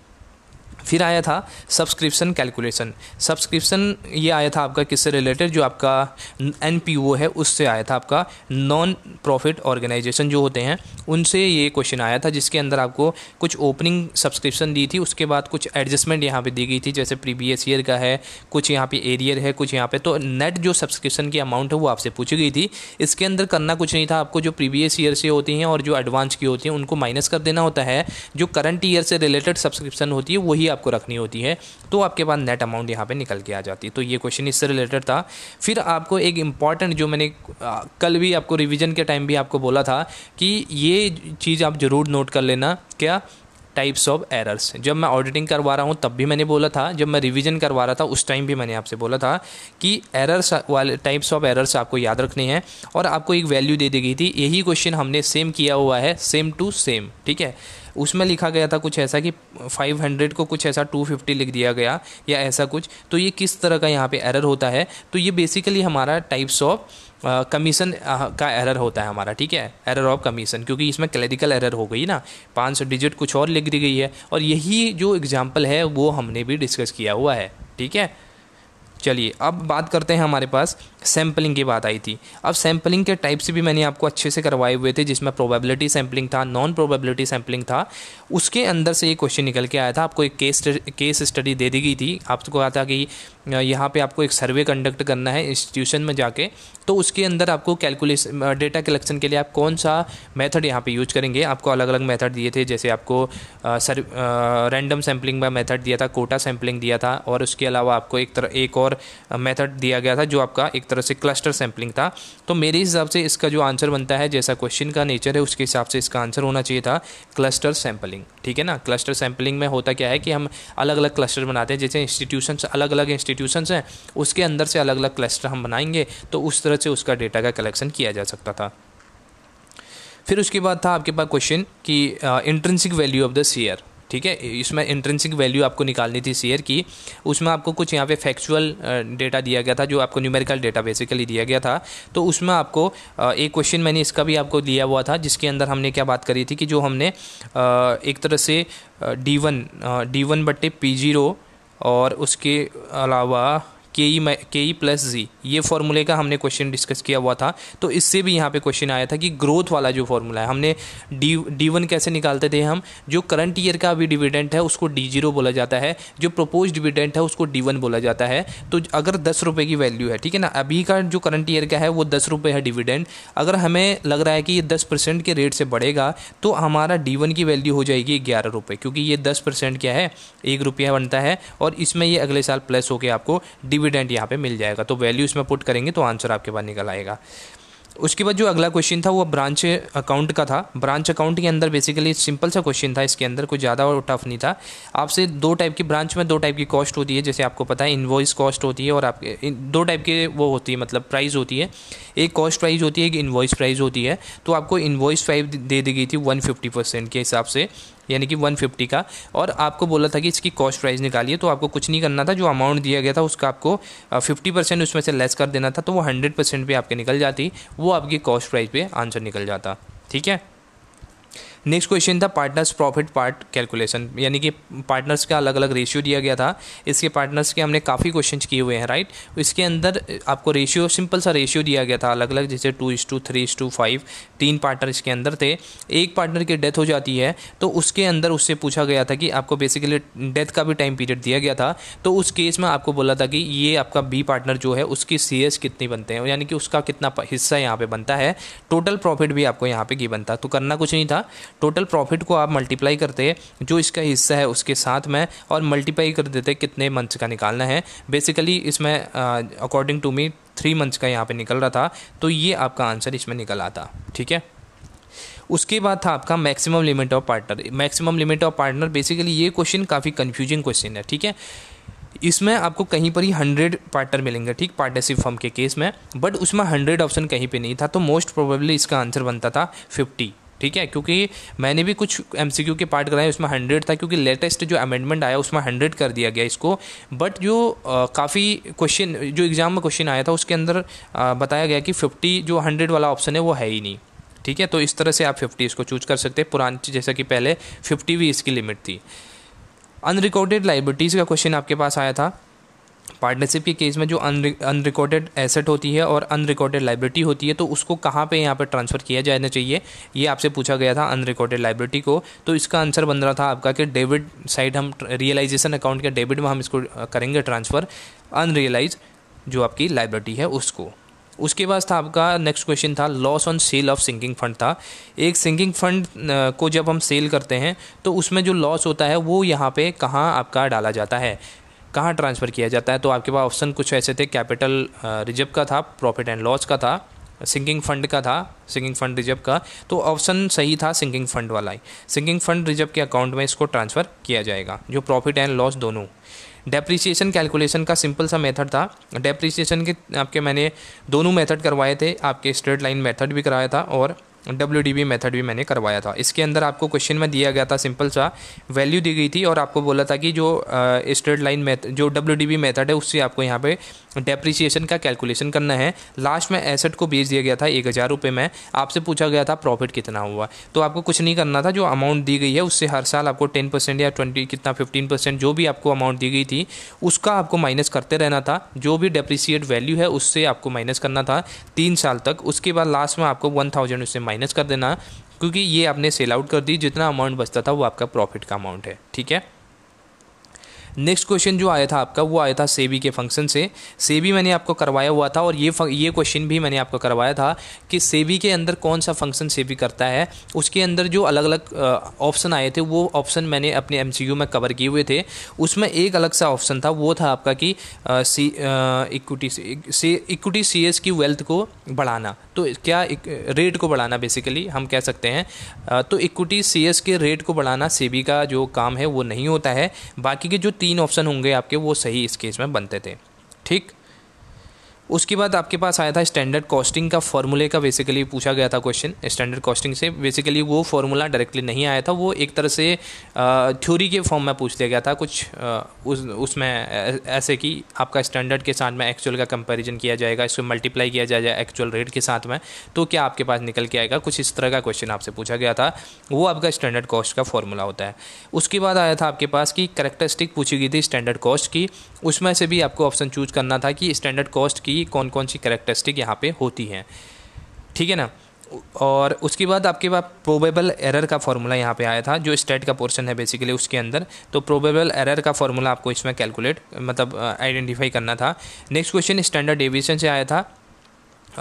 फिर आया था सब्सक्रिप्शन कैलकुलेशन सब्सक्रिप्शन ये आया था आपका किससे रिलेटेड जो आपका एन है उससे आया था आपका नॉन प्रॉफिट ऑर्गेनाइजेशन जो होते हैं उनसे ये क्वेश्चन आया था जिसके अंदर आपको कुछ ओपनिंग सब्सक्रिप्शन दी थी उसके बाद कुछ एडजस्टमेंट यहाँ पे दी गई थी जैसे प्रीवियस ईयर का है कुछ यहाँ पे एरियर है कुछ यहाँ पे तो नेट जो सब्सक्रिप्शन की अमाउंट है वो आपसे पूछी गई थी इसके अंदर करना कुछ नहीं था आपको जो प्रीवियस ईयर से होती हैं और जो एडवांस की होती हैं उनको माइनस कर देना होता है जो करंट ईयर से रिलेटेड सब्सक्रिप्शन होती है वही आपको रखनी होती है तो आपके पास नेट अमाउंट यहाँ पे निकल के आ जाती है तो ये क्वेश्चन इससे रिलेटेड था फिर आपको एक इंपॉर्टेंट जो मैंने कल भी आपको रिविज़न के टाइम भी आपको बोला था कि ये चीज़ आप ज़रूर नोट कर लेना क्या टाइप्स ऑफ एरर्स जब मैं ऑडिटिंग करवा रहा हूँ तब भी मैंने बोला था जब मैं रिवीजन करवा रहा था उस टाइम भी मैंने आपसे बोला था कि एरर्स वाले टाइप्स ऑफ एरर्स आपको याद रखने हैं और आपको एक वैल्यू दे दी गई थी यही क्वेश्चन हमने सेम किया हुआ है सेम टू सेम ठीक है उसमें लिखा गया था कुछ ऐसा कि 500 को कुछ ऐसा 250 लिख दिया गया या ऐसा कुछ तो ये किस तरह का यहाँ पे एरर होता है तो ये बेसिकली हमारा टाइप्स ऑफ कमीशन का एरर होता है हमारा ठीक है एरर ऑफ कमीशन क्योंकि इसमें क्लरिकल एरर हो गई ना पाँच डिजिट कुछ और लिख दी गई है और यही जो एग्जाम्पल है वो हमने भी डिस्कस किया हुआ है ठीक है चलिए अब बात करते हैं हमारे पास सैम्पलिंग की बात आई थी अब सैम्पलिंग के टाइप्स भी मैंने आपको अच्छे से करवाए हुए थे जिसमें प्रोबेबिलिटी सैम्पलिंग था नॉन प्रोबेबिलिटी सैम्पलिंग था उसके अंदर से ये क्वेश्चन निकल के आया था आपको एक केस केस स्टडी दे दी गई थी आपको कहा था कि यहाँ पे आपको एक सर्वे कंडक्ट करना है इंस्टीट्यूशन में जाके तो उसके अंदर आपको कैलकुलेस डेटा कलेक्शन के लिए आप कौन सा मेथड यहाँ पे यूज करेंगे आपको अलग अलग मेथड दिए थे जैसे आपको सर रैंडम सैम्पलिंग का मेथड दिया था कोटा सैम्पलिंग दिया था और उसके अलावा आपको एक तरह एक और मेथड दिया गया था जो आपका एक तरह से क्लस्टर सैम्पलिंग था तो मेरे हिसाब से इसका जो आंसर बनता है जैसा क्वेश्चन का नेचर है उसके हिसाब से इसका आंसर होना चाहिए था क्लस्टर सैम्पलिंग ठीक है ना क्लस्टर सैम्पलिंग में होता क्या है कि हम अलग अलग क्लस्टर बनाते हैं जैसे इंस्टीट्यूशन अलग अलग इंस्टीट्यूशन हैं उसके अंदर से अलग अलग क्लस्टर हम बनाएंगे तो उस तरह तरह से उसका डेटा का कलेक्शन किया जा सकता था फिर उसके बाद था आपके पास क्वेश्चन कि intrinsic value of the share ठीक है इसमें इंट्रेंसिक वैल्यू आपको निकालनी थी शेयर की उसमें आपको कुछ यहाँ पे फैक्चुअल डेटा दिया गया था जो आपको न्यूमेरिकल डेटा बेसिकली दिया गया था तो उसमें आपको एक क्वेश्चन मैंने इसका भी आपको दिया हुआ था जिसके अंदर हमने क्या बात करी थी कि जो हमने एक तरह से डी वन डी वन बट्टे पी जीरो और उसके अलावा के ई के ई प्लस जी ये फार्मूले का हमने क्वेश्चन डिस्कस किया हुआ था तो इससे भी यहाँ पे क्वेश्चन आया था कि ग्रोथ वाला जो फॉर्मूला है हमने डी डी वन कैसे निकालते थे हम जो करंट ईयर का अभी डिविडेंट है उसको डी जीरो बोला जाता है जो प्रपोज डिविडेंट है उसको डी वन बोला जाता है तो अगर दस रुपये की वैल्यू है ठीक है ना अभी का जो करंट ईयर का है वो दस रुपये है डिविडेंट अगर हमें लग रहा है कि ये दस परसेंट के रेट से बढ़ेगा तो हमारा डी वन की वैल्यू हो जाएगी ग्यारह रुपये क्योंकि ये दस परसेंट क्या है एक रुपया बनता है और इसमें ये अगले साल प्लस होकर आपको डिविडेंट डिविडेंट यहाँ पे मिल जाएगा तो वैल्यू इसमें पुट करेंगे तो आंसर आपके पास निकल आएगा उसके बाद जो अगला क्वेश्चन था वो ब्रांच अकाउंट का था ब्रांच अकाउंट के अंदर बेसिकली सिंपल सा क्वेश्चन था इसके अंदर कोई ज़्यादा और टफ नहीं था आपसे दो टाइप की ब्रांच में दो टाइप की कॉस्ट होती है जैसे आपको पता है इन्वॉइस कॉस्ट होती है और आपके दो टाइप के वो होती है मतलब प्राइस होती है एक कॉस्ट प्राइज होती है एक इन्वॉइस प्राइज होती है तो आपको इन्वॉइस प्राइज दे दी गई थी वन फिफ्टी परसेंट के हिसाब से यानी कि 150 का और आपको बोला था कि इसकी कॉस्ट प्राइस निकालिए तो आपको कुछ नहीं करना था जो अमाउंट दिया गया था उसका आपको फिफ्टी परसेंट उसमें से लेस कर देना था तो वो हंड्रेड परसेंट पर आपके निकल जाती वो आपकी कॉस्ट प्राइस पर आंसर निकल जाता ठीक है नेक्स्ट क्वेश्चन था पार्टनर्स प्रॉफिट पार्ट कैलकुलेशन यानी कि पार्टनर्स का अलग अलग रेशियो दिया गया था इसके पार्टनर्स के हमने काफ़ी क्वेश्चन किए हुए हैं राइट इसके अंदर आपको रेशियो सिंपल सा रेशियो दिया गया था अलग अलग जैसे two is to three is to five तीन पार्टनर इसके अंदर थे एक पार्टनर की डेथ हो जाती है तो उसके अंदर उससे पूछा गया था कि आपको बेसिकली डेथ का भी टाइम पीरियड दिया गया था तो उस केस में आपको बोला था कि ये आपका बी पार्टनर जो है उसकी सी एस कितनी बनते हैं यानी कि उसका कितना हिस्सा यहाँ पे बनता है टोटल प्रॉफिट भी आपको यहाँ पे की बनता तो करना कुछ नहीं था टोटल प्रॉफिट को आप मल्टीप्लाई करते हैं जो इसका हिस्सा है उसके साथ में और मल्टीप्लाई कर देते कितने मंथ्स का निकालना है बेसिकली इसमें according to me three months का यहाँ पे निकल रहा था तो ये आपका आंसर इसमें निकल आता ठीक है उसके बाद था आपका maximum limit of partner maximum limit of partner basically ये क्वेश्चन काफ़ी कन्फ्यूजिंग क्वेश्चन है ठीक है इसमें आपको कहीं पर ही हंड्रेड पार्टनर मिलेंगे ठीक पार्टनरशिप फर्म के केस में बट उसमें हंड्रेड ऑप्शन कहीं पे नहीं था तो मोस्ट प्रोबेबली इसका आंसर बनता था फिफ्टी ठीक है क्योंकि मैंने भी कुछ एम के पार्ट कराए उसमें हंड्रेड था क्योंकि लेटेस्ट जो अमेंडमेंट आया उसमें हंड्रेड कर दिया गया इसको बट जो काफ़ी क्वेश्चन जो एग्ज़ाम में क्वेश्चन आया था उसके अंदर बताया गया कि फिफ्टी जो हंड्रेड वाला ऑप्शन है वो है ही नहीं ठीक है तो इस तरह से आप फिफ्टी इसको चूज कर सकते हैं पुरानी जैसा कि पहले फिफ्टी भी इसकी लिमिट थी अनरिकॉर्डेड लाइब्रिटीज़ का क्वेश्चन आपके पास आया था पार्टनरशिप के केस में जो अनरिकॉर्डेड एसेट होती है और अनरिकॉर्डेड लाइब्रेटी होती है तो उसको कहाँ पे यहाँ पे ट्रांसफ़र किया जाना चाहिए ये आपसे पूछा गया था अनरिकॉर्डेड लाइब्रिटी को तो इसका आंसर बन रहा था आपका कि डेबिट साइड हम रियलाइजेशन अकाउंट के डेबिट में हम इसको करेंगे ट्रांसफ़र अनरियलाइज जो आपकी लाइब्रेटी है उसको उसके बाद था आपका नेक्स्ट क्वेश्चन था loss on sale of sinking fund था एक सिंकिंग फंड को जब हम सेल करते हैं तो उसमें जो लॉस होता है वो यहाँ पे कहाँ आपका डाला जाता है कहाँ ट्रांसफ़र किया जाता है तो आपके पास ऑप्शन कुछ ऐसे थे कैपिटल रिजर्व का था प्रॉफिट एंड लॉस का था सिंकिंग फंड का था सिंकिंग फंड रिजर्व का तो ऑप्शन सही था सिंकिंग फंड वाला ही सिंकिंग फंड रिजर्व के अकाउंट में इसको ट्रांसफ़र किया जाएगा जो प्रॉफिट एंड लॉस दोनों डेप्रिसिएशन कैलकुलेशन का सिंपल सा मेथड था डेप्रिसिएशन के आपके मैंने दोनों मेथड करवाए थे आपके स्ट्रेट लाइन मेथड भी कराया था और डब्ल्यू डी बी मेथड भी मैंने करवाया था इसके अंदर आपको क्वेश्चन में दिया गया था सिंपल सा वैल्यू दी गई थी और आपको बोला था कि जो स्ट्रेट लाइन मैथ जो डब्ल्यू डी बी मेथड है उससे आपको यहाँ पे डेप्रिसिएशन का कैलकुलेशन करना है लास्ट में एसेट को बेच दिया गया था एक हज़ार रुपये में आपसे पूछा गया था प्रॉफिट कितना हुआ तो आपको कुछ नहीं करना था जो अमाउंट दी गई है उससे हर साल आपको टेन परसेंट या ट्वेंटी कितना फिफ्टीन परसेंट जो भी आपको अमाउंट दी गई थी उसका आपको माइनस करते रहना था जो भी डेप्रिसिएट वैल्यू है उससे आपको माइनस करना था तीन साल तक उसके बाद लास्ट में आपको वन थाउजेंड उससे माइनस माइनस कर देना क्योंकि ये आपने सेल आउट कर दी जितना अमाउंट बचता था वो आपका प्रॉफिट का अमाउंट है ठीक है नेक्स्ट क्वेश्चन जो आया था आपका वो आया था सेबी के फंक्शन से सेबी मैंने आपको करवाया हुआ था और ये ये क्वेश्चन भी मैंने आपको करवाया था कि सेबी के अंदर कौन सा फंक्शन सेबी करता है उसके अंदर जो अलग अलग ऑप्शन आए थे वो ऑप्शन मैंने अपने एम में कवर किए हुए थे उसमें एक अलग सा ऑप्शन था वो था आपका कि सी इक्विटी से इक्विटी सी की वेल्थ को बढ़ाना तो क्या रेट को बढ़ाना बेसिकली हम कह सकते हैं तो इक्विटी सी के रेट को बढ़ाना सेबी का जो काम है वो नहीं होता है बाकी के जो तीन ऑप्शन होंगे आपके वो सही इस केस में बनते थे ठीक उसके बाद आपके पास आया था स्टैंडर्ड कॉस्टिंग का फॉर्मूले का बेसिकली पूछा गया था क्वेश्चन स्टैंडर्ड कॉस्टिंग से बेसिकली वो फॉर्मूला डायरेक्टली नहीं आया था वो एक तरह से थ्योरी के फॉर्म में पूछ लिया गया था कुछ उस उसमें ऐसे कि आपका स्टैंडर्ड के साथ में एक्चुअल का कंपैरिजन किया जाएगा इसको मल्टीप्लाई किया जाएगा एक्चुअल रेट के साथ में तो क्या आपके पास निकल के आएगा कुछ इस तरह का क्वेश्चन आपसे पूछा गया था वो आपका स्टैंडर्ड कॉस्ट का फॉर्मूला होता है उसके बाद आया था आपके पास कि करेक्टरिस्टिक पूछी गई थी स्टैंडर्ड कॉस्ट की उसमें से भी आपको ऑप्शन चूज करना था कि स्टैंडर्ड कॉस्ट की की कौन कौन सी करेक्टरिस्टिक यहाँ पे होती हैं ठीक है ना और उसके बाद आपके पास प्रोबेबल एरर का फॉर्मूला यहाँ पे आया था जो स्टेट का पोर्शन है बेसिकली उसके अंदर तो प्रोबेबल एरर का फॉर्मूला आपको इसमें कैलकुलेट मतलब आइडेंटिफाई करना था नेक्स्ट क्वेश्चन स्टैंडर्ड डेविएशन से आया था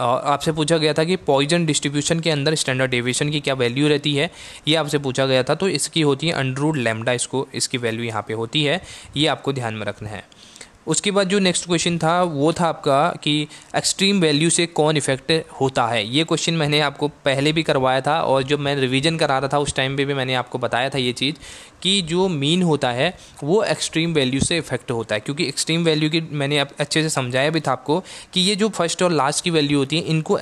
और आपसे पूछा गया था कि पॉइजन डिस्ट्रीब्यूशन के अंदर स्टैंडर्ड डेविएशन की क्या वैल्यू रहती है ये आपसे पूछा गया था तो इसकी होती है अंडरूड लेमडा इसको इसकी वैल्यू यहाँ पे होती है ये आपको ध्यान में रखना है उसके बाद जो नेक्स्ट क्वेश्चन था वो था आपका कि एक्सट्रीम वैल्यू से कौन इफेक्ट होता है ये क्वेश्चन मैंने आपको पहले भी करवाया था और जब मैं रिवीजन करा रहा था उस टाइम पे भी मैंने आपको बताया था ये चीज़ कि जो मीन होता है वो एक्सट्रीम वैल्यू से इफेक्ट होता है क्योंकि एक्सट्रीम वैल्यू की मैंने अच्छे से समझाया भी था आपको कि ये जो फर्स्ट और लास्ट की वैल्यू होती है इनको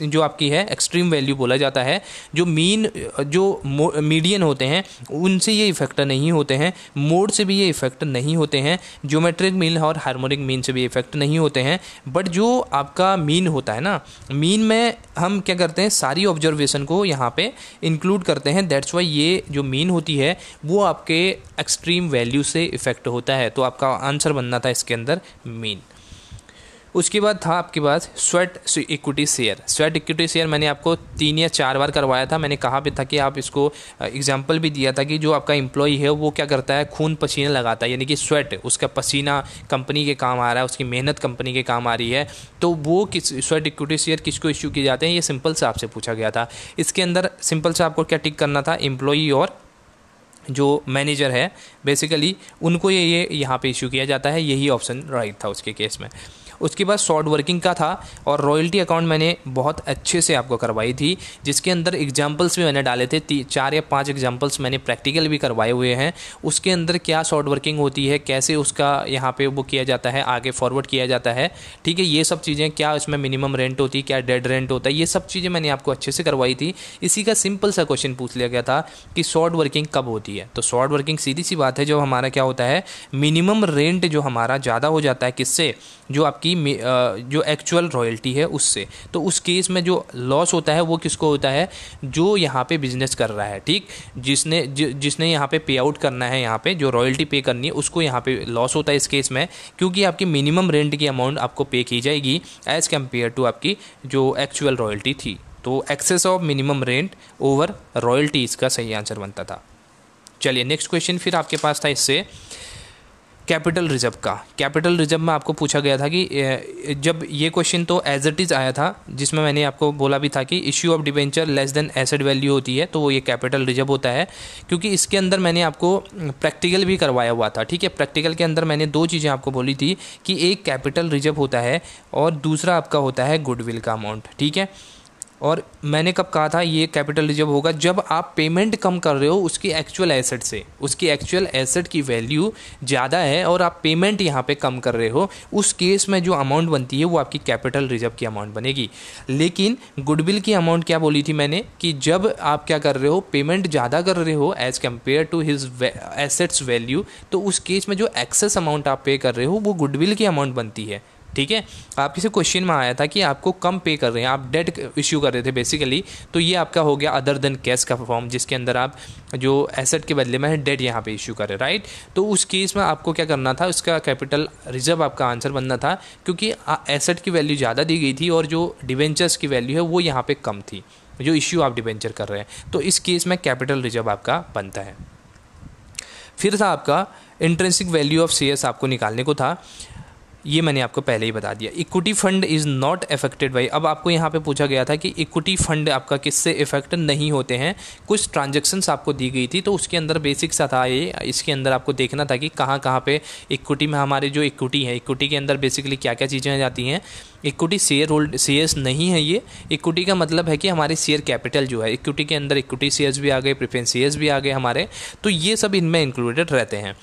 जो आपकी है एक्सट्रीम वैल्यू बोला जाता है जो मीन जो मीडियन होते हैं उनसे ये इफेक्ट नहीं होते हैं मोड से भी ये इफेक्ट नहीं होते हैं ज्योमेट्रिक मीन और हार्मोनिक मीन से भी इफेक्ट नहीं होते हैं बट जो आपका मीन होता है ना मीन में हम क्या करते हैं सारी ऑब्जर्वेशन को यहाँ पे इंक्लूड करते हैं दैट्स वाई ये जो मीन होती है वो आपके एक्सट्रीम वैल्यू से इफेक्ट होता है तो आपका आंसर बनना था इसके अंदर मीन उसके बाद था आपके पास sweat equity share sweat equity share मैंने आपको तीन या चार बार करवाया था मैंने कहा भी था कि आप इसको एग्जाम्पल भी दिया था कि जो आपका एम्प्लॉई है वो क्या करता है खून पसीना लगाता है यानी कि स्वेट उसका पसीना कंपनी के काम आ रहा है उसकी मेहनत कंपनी के काम आ रही है तो वो किस स्वेट इक्विटी शेयर किसको इश्यू किए जाते हैं ये सिंपल से आपसे पूछा गया था इसके अंदर सिंपल से आपको क्या टिक करना था एम्प्लॉई और जो मैनेजर है बेसिकली उनको ये ये यहाँ पे इशू किया जाता है यही ऑप्शन राइट था उसके केस में उसके बाद शॉर्ट वर्किंग का था और रॉयल्टी अकाउंट मैंने बहुत अच्छे से आपको करवाई थी जिसके अंदर एग्जाम्पल्स भी मैंने डाले थे चार या पाँच एग्जाम्पल्स मैंने प्रैक्टिकल भी करवाए हुए हैं उसके अंदर क्या शॉर्ट वर्किंग होती है कैसे उसका यहाँ पर वो किया जाता है आगे फॉरवर्ड किया जाता है ठीक है ये सब चीज़ें क्या इसमें मिनिमम रेंट होती क्या डेड रेंट होता है ये सब चीज़ें मैंने आपको अच्छे से करवाई थी इसी का सिंपल सा क्वेश्चन पूछ लिया गया था कि शॉर्ट वर्किंग कब होती है तो शॉर्ट वर्किंग सीधी सी बात है जो हमारा क्या होता है मिनिमम रेंट जो हमारा ज़्यादा हो जाता है किससे जो आपकी आपकी जो एक्चुअल रॉयल्टी है उससे तो उस केस में जो लॉस होता है वो किसको होता है जो यहाँ पे बिजनेस कर रहा है ठीक जिसने जि, जिसने यहाँ पे पे आउट करना है यहाँ पे जो रॉयल्टी पे करनी है उसको यहाँ पे लॉस होता है इस केस में क्योंकि आपकी मिनिमम रेंट की अमाउंट आपको पे की जाएगी एज़ कम्पेयर टू आपकी जो एक्चुअल रॉयल्टी थी तो excess of minimum rent over royalty इसका सही आंसर बनता था चलिए नेक्स्ट क्वेश्चन फिर आपके पास था इससे कैपिटल रिजर्व का कैपिटल रिजर्व में आपको पूछा गया था कि जब ये क्वेश्चन तो एज इट इज़ आया था जिसमें मैंने आपको बोला भी था कि issue of debenture less than asset value होती है तो वो ये कैपिटल रिजर्व होता है क्योंकि इसके अंदर मैंने आपको प्रैक्टिकल भी करवाया हुआ था ठीक है प्रैक्टिकल के अंदर मैंने दो चीज़ें आपको बोली थी कि एक कैपिटल रिजर्व होता है और दूसरा आपका होता है गुडविल का अमाउंट ठीक है और मैंने कब कहा था ये कैपिटल रिजर्व होगा जब आप पेमेंट कम कर रहे हो उसकी एक्चुअल एसेट से उसकी एक्चुअल एसेट की वैल्यू ज़्यादा है और आप पेमेंट यहाँ पे कम कर रहे हो उस केस में जो अमाउंट बनती है वो आपकी कैपिटल रिजर्व की अमाउंट बनेगी लेकिन गुडविल की अमाउंट क्या बोली थी मैंने कि जब आप क्या कर रहे हो पेमेंट ज़्यादा कर रहे हो as compare to his assets value तो उस केस में जो एक्सेस अमाउंट आप पे कर रहे हो वो गुडविल की अमाउंट बनती है ठीक है आप किसी क्वेश्चन में आया था कि आपको कम पे कर रहे हैं आप डेट इश्यू कर रहे थे बेसिकली तो ये आपका हो गया अदर देन कैश का फॉर्म जिसके अंदर आप जो एसेट के बदले में डेट यहाँ पे इश्यू करें राइट तो उस केस में आपको क्या करना था उसका कैपिटल रिजर्व आपका आंसर बनना था क्योंकि एसेट की वैल्यू ज़्यादा दी गई थी और जो डिवेंचर्स की वैल्यू है वो यहाँ पर कम थी जो इश्यू आप डिवेंचर कर रहे हैं तो इस केस में कैपिटल रिजर्व आपका बनता है फिर था आपका इंट्रेंसिक वैल्यू ऑफ शेयर्स आपको निकालने को था ये मैंने आपको पहले ही बता दिया equity fund is not affected by अब आपको यहाँ पे पूछा गया था कि इक्विटी फंड आपका किससे इफेक्ट नहीं होते हैं कुछ ट्रांजेक्शन्स आपको दी गई थी तो उसके अंदर बेसिक सा था ये इसके अंदर आपको देखना था कि कहाँ कहाँ पे इक्विटी में हमारे जो इक्विटी है इक्विटी के अंदर बेसिकली क्या क्या चीज़ें जाती हैं इक्विटी शेयर होल्ड शेयर्स नहीं है ये इक्विटी का मतलब है कि हमारे शेयर कैपिटल जो है इक्विटी के अंदर इक्विटी शेयर्स भी आ गए प्रिफेंस शेयर्स भी आ गए हमारे तो ये सब इनमें इंक्लूडेड रहते हैं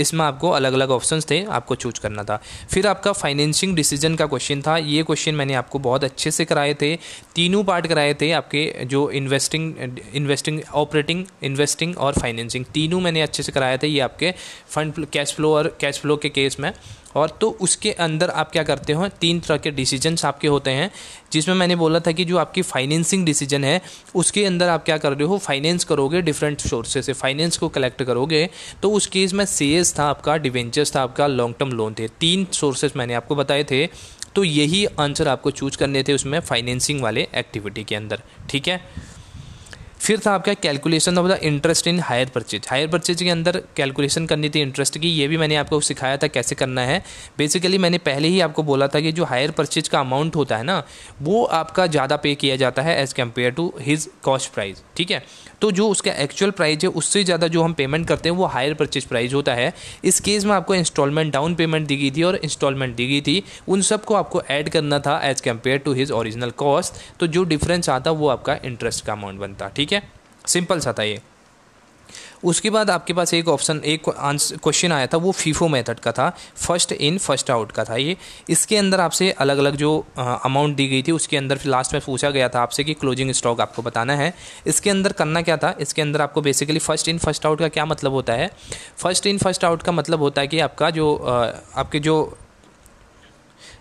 इसमें आपको अलग अलग ऑप्शन थे आपको चूज करना था फिर आपका फाइनेंशिंग डिसीजन का क्वेश्चन था ये क्वेश्चन मैंने आपको बहुत अच्छे से कराए थे तीनों पार्ट कराए थे आपके जो इन्वेस्टिंग इन्वेस्टिंग ऑपरेटिंग इन्वेस्टिंग और फाइनेंसिंग तीनों मैंने अच्छे से कराए थे ये आपके फंड कैश फ्लो और कैश फ्लो के केस में और तो उसके अंदर आप क्या करते हो तीन तरह के डिसीजंस आपके होते हैं जिसमें मैंने बोला था कि जो आपकी फाइनेंसिंग डिसीजन है उसके अंदर आप क्या कर रहे हो फाइनेंस करोगे डिफरेंट सोर्सेज से फाइनेंस को कलेक्ट करोगे तो उस केस में सेल्स था आपका डिवेंचर्स था आपका लॉन्ग टर्म लोन थे तीन सोर्सेज मैंने आपको बताए थे तो यही आंसर आपको चूज करने थे उसमें फाइनेंसिंग वाले एक्टिविटी के अंदर ठीक है फिर था आपका calculation of the interest in hire purchase hire purchase के अंदर कैलकुलेशन करनी थी इंटरेस्ट की ये भी मैंने आपको सिखाया था कैसे करना है बेसिकली मैंने पहले ही आपको बोला था कि जो हायर परचेज का अमाउंट होता है ना वो आपका ज़्यादा पे किया जाता है as compare to his cost price ठीक है तो जो उसका एक्चुअल प्राइस है उससे ज़्यादा जो हम पेमेंट करते हैं वो हायर परचेज प्राइस होता है इस केस में आपको इंस्टॉलमेंट डाउन पेमेंट दी गई थी और इंस्टॉलमेंट दी गई थी उन सबको आपको ऐड करना था as compare to his original cost तो जो डिफरेंस आता वो आपका इंटरेस्ट का अमाउंट बनता ठीक है सिंपल सा था ये उसके बाद आपके पास एक ऑप्शन एक क्वेश्चन आया था वो फीफो मेथड का था फर्स्ट इन फर्स्ट आउट का था ये इसके अंदर आपसे अलग अलग जो अमाउंट दी गई थी उसके अंदर फिर लास्ट में पूछा गया था आपसे कि क्लोजिंग स्टॉक आपको बताना है इसके अंदर करना क्या था इसके अंदर आपको basically first in first out का क्या मतलब होता है फर्स्ट इन फर्स्ट आउट का मतलब होता है कि आपका जो आपके जो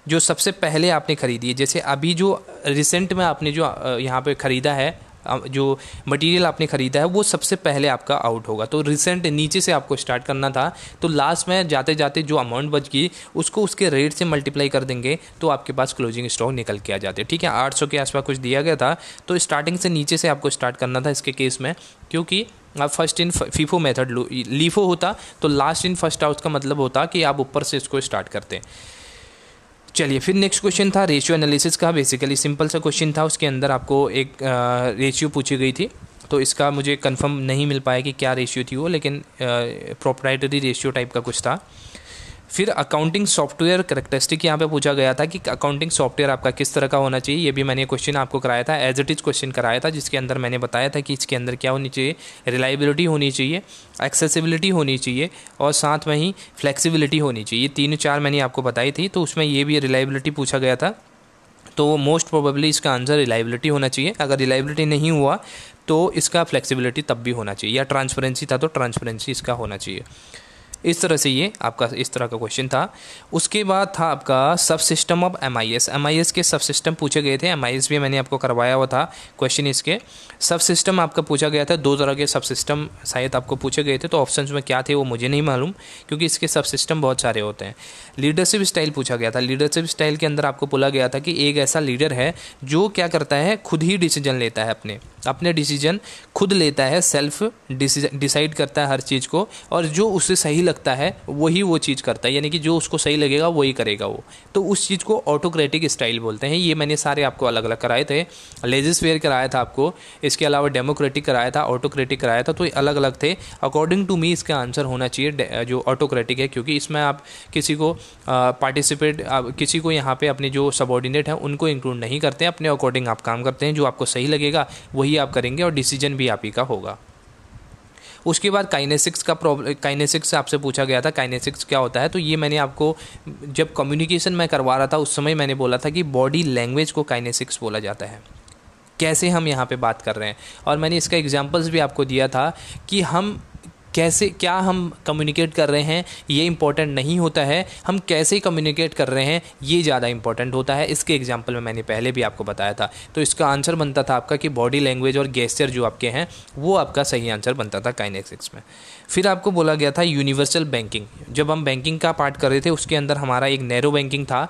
जो सबसे पहले आपने ख़रीदी है जैसे अभी जो रिसेंट में आपने जो यहाँ पे ख़रीदा है जो मटेरियल आपने ख़रीदा है वो सबसे पहले आपका आउट होगा तो रिसेंट नीचे से आपको स्टार्ट करना था तो लास्ट में जाते जाते जो अमाउंट बच गई उसको उसके रेट से मल्टीप्लाई कर देंगे तो आपके पास क्लोजिंग स्टॉक निकल के आ जाते हैं ठीक है आठ सौ के आसपास कुछ दिया गया था तो स्टार्टिंग से नीचे से आपको स्टार्ट करना था इसके केस में क्योंकि आप first in FIFO method LIFO होता तो लास्ट इन फर्स्ट आउट का मतलब होता कि आप ऊपर से इसको स्टार्ट करते हैं चलिए फिर नेक्स्ट क्वेश्चन था रेशियो एनालिसिस का बेसिकली सिंपल सा क्वेश्चन था उसके अंदर आपको एक रेशियो पूछी गई थी तो इसका मुझे कंफर्म नहीं मिल पाया कि क्या रेशियो थी वो लेकिन प्रोपराइटरी रेशियो टाइप का कुछ था फिर अकाउंटिंग सॉफ्टवेयर करेक्टरिस्टिक यहाँ पे पूछा गया था कि अकाउंटिंग सॉफ्टवेयर आपका किस तरह का होना चाहिए ये भी मैंने क्वेश्चन आपको कराया था एज इट इज़ क्वेश्चन कराया था जिसके अंदर मैंने बताया था कि इसके अंदर क्या होनी चाहिए रिलायबिलिटी होनी चाहिए एक्सेसिबिलिटी होनी चाहिए और साथ में ही फ्लैक्सीबिलिटी होनी चाहिए ये तीन चार मैंने आपको बताई थी तो उसमें ये भी रिलायबिलिटी पूछा गया था तो मोस्ट प्रोबेबली इसका आंसर रिलायबिलिटी होना चाहिए अगर रिलायबिलिटी नहीं हुआ तो इसका फ्लेक्सिबिलिटी तब भी होना चाहिए या ट्रांसपेरेंसी था तो ट्रांसपेरेंसी इसका होना चाहिए इस तरह से ये आपका इस तरह का क्वेश्चन था उसके बाद था आपका subsystem of M I S M I S के सब सिस्टम पूछे गए थे एम आई एस भी मैंने आपको करवाया हुआ था क्वेश्चन इसके सब सिस्टम आपका पूछा गया था दो तरह के सब सिस्टम शायद आपको पूछे गए थे तो ऑप्शन में क्या थे वो मुझे नहीं मालूम क्योंकि इसके सब सिस्टम बहुत सारे होते हैं लीडरशिप स्टाइल पूछा गया था लीडरशिप स्टाइल के अंदर आपको बोला गया था कि एक ऐसा लीडर है जो क्या करता है खुद ही डिसीजन लेता है अपने अपने डिसीजन खुद लेता है सेल्फ डिसाइड करता है हर चीज़ को और जो उसे सही लगता है वही वो चीज़ करता है यानी कि जो उसको सही लगेगा वही करेगा वो तो उस चीज़ को ऑटोक्रेटिक स्टाइल बोलते हैं ये मैंने सारे आपको अलग अलग कराए थे लेजिस कराया था आपको इसके अलावा डेमोक्रेटिक कराया था ऑटोक्रेटिक कराया था तो अलग अलग थे अकॉर्डिंग टू मी इसका आंसर होना चाहिए जो ऑटोक्रेटिक है क्योंकि इसमें आप किसी को पार्टिसिपेट किसी को यहाँ पे अपने जो सबॉर्डिनेट हैं उनको इंक्लूड नहीं करते हैं अपने अकॉर्डिंग आप काम करते हैं जो आपको सही लगेगा वही आप करेंगे और डिसीजन भी आप ही का होगा उसके बाद काइनेसिक्स का प्रॉब्लम काइनेसिक्स आपसे पूछा गया था काइनेसिक्स क्या होता है तो ये मैंने आपको जब कम्युनिकेशन मैं करवा रहा था उस समय मैंने बोला था कि बॉडी लैंग्वेज को काइनेसिक्स बोला जाता है कैसे हम यहाँ पे बात कर रहे हैं और मैंने इसका एग्जाम्पल्स भी आपको दिया था कि हम कैसे क्या हम कम्युनिकेट कर रहे हैं ये इंपॉर्टेंट नहीं होता है हम कैसे कम्युनिकेट कर रहे हैं ये ज़्यादा इंपॉर्टेंट होता है इसके एग्जाम्पल में मैंने पहले भी आपको बताया था तो इसका आंसर बनता था आपका कि बॉडी लैंग्वेज और गेस्चर जो आपके हैं वो आपका सही आंसर बनता था काइनेक्सिक्स में फिर आपको बोला गया था यूनिवर्सल बैंकिंग जब हम बैंकिंग का पार्ट कर रहे थे उसके अंदर हमारा एक नैरो बैंकिंग था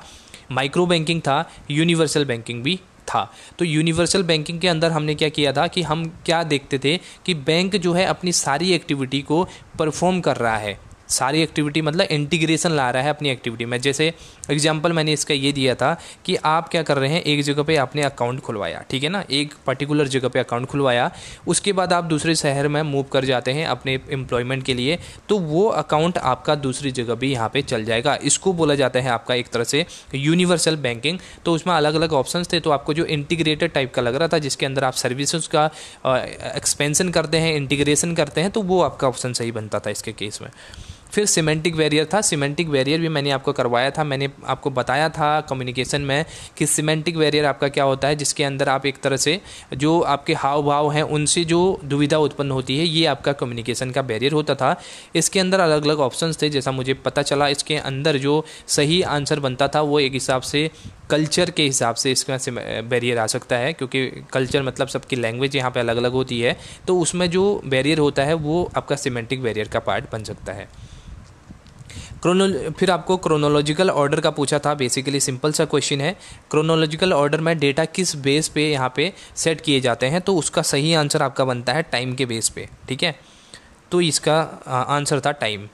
माइक्रो बैंकिंग था यूनिवर्सल बैंकिंग भी था तो यूनिवर्सल बैंकिंग के अंदर हमने क्या किया था कि हम क्या देखते थे कि बैंक जो है अपनी सारी एक्टिविटी को परफॉर्म कर रहा है सारी एक्टिविटी मतलब इंटीग्रेशन ला रहा है अपनी एक्टिविटी में जैसे एग्जाम्पल मैंने इसका ये दिया था कि आप क्या कर रहे हैं एक जगह पर आपने अकाउंट खुलवाया ठीक है ना एक पर्टिकुलर जगह पर अकाउंट खुलवाया उसके बाद आप दूसरे शहर में मूव कर जाते हैं अपने एम्प्लॉयमेंट के लिए तो वो अकाउंट आपका दूसरी जगह भी यहाँ पर चल जाएगा इसको बोला जाता है आपका एक तरह से यूनिवर्सल बैंकिंग तो उसमें अलग अलग ऑप्शन थे तो आपको जो इंटीग्रेटेड टाइप का लग रहा था जिसके अंदर आप सर्विसेज का एक्सपेंसन करते हैं इंटीग्रेशन करते हैं तो वो आपका ऑप्शन सही बनता था इसके केस में फिर सीमेंटिक वैरियर था सीमेंटिक वैरियर भी मैंने आपको करवाया था मैंने आपको बताया था कम्युनिकेशन में कि सीमेंटिक वेरियर आपका क्या होता है जिसके अंदर आप एक तरह से जो आपके हाव भाव हैं उनसे जो दुविधा उत्पन्न होती है ये आपका कम्युनिकेशन का बैरियर होता था इसके अंदर अलग अलग ऑप्शन थे जैसा मुझे पता चला इसके अंदर जो सही आंसर बनता था वो एक हिसाब से कल्चर के हिसाब से इसका बैरियर आ सकता है क्योंकि कल्चर मतलब सबकी लैंग्वेज यहाँ पे अलग अलग होती है तो उसमें जो बैरियर होता है वो आपका सीमेंटिक बैरियर का पार्ट बन सकता है क्रोनो फिर आपको क्रोनोलॉजिकल ऑर्डर का पूछा था बेसिकली सिंपल सा क्वेश्चन है क्रोनोलॉजिकल ऑर्डर में डेटा किस बेस पे यहाँ पे सेट किए जाते हैं तो उसका सही आंसर आपका बनता है टाइम के बेस पे ठीक है तो इसका आंसर था टाइम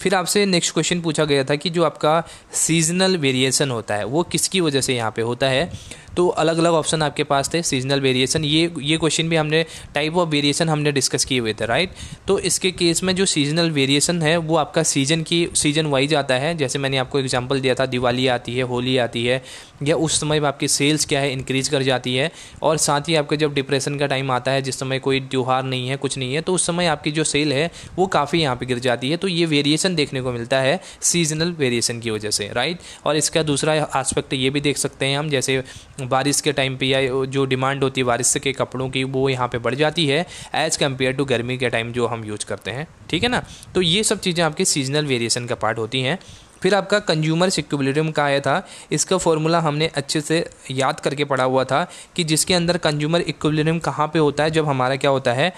फिर आपसे नेक्स्ट क्वेश्चन पूछा गया था कि जो आपका सीजनल वेरिएशन होता है वो किसकी वजह से यहाँ पे होता है तो अलग अलग ऑप्शन आपके पास थे सीजनल वेरिएशन ये ये क्वेश्चन भी हमने टाइप ऑफ वेरिएशन हमने डिस्कस किए हुए थे राइट तो इसके केस में जो सीजनल वेरिएशन है वो आपका सीजन की सीजन वाइज आता है जैसे मैंने आपको एग्जाम्पल दिया था दिवाली आती है होली आती है या उस समय आपकी सेल्स क्या है इंक्रीज कर जाती है और साथ ही आपके जब डिप्रेशन का टाइम आता है जिस समय कोई त्यौहार नहीं है कुछ नहीं है तो उस समय आपकी जो सेल है वो काफ़ी यहाँ पे गिर जाती है तो ये वेरिएशन देखने को मिलता है सीजनल वेरिएशन की वजह से राइट और इसका दूसरा आस्पेक्ट ये भी देख सकते हैं हम जैसे बारिश के टाइम पे या जो डिमांड होती है बारिश के कपड़ों की वो यहाँ पे बढ़ जाती है एज़ कम्पेयर टू गर्मी के टाइम जो हम यूज करते हैं ठीक है ना तो ये सब चीज़ें आपकी सीजनल वेरिएशन का पार्ट होती हैं फिर आपका कंज्यूमर सिक्यूबिलिटम का आया था इसका फॉर्मूला हमने अच्छे से याद करके पढ़ा हुआ था कि जिसके अंदर कंज्यूमर इक्विलिब्रियम कहाँ पे होता है जब हमारा क्या होता है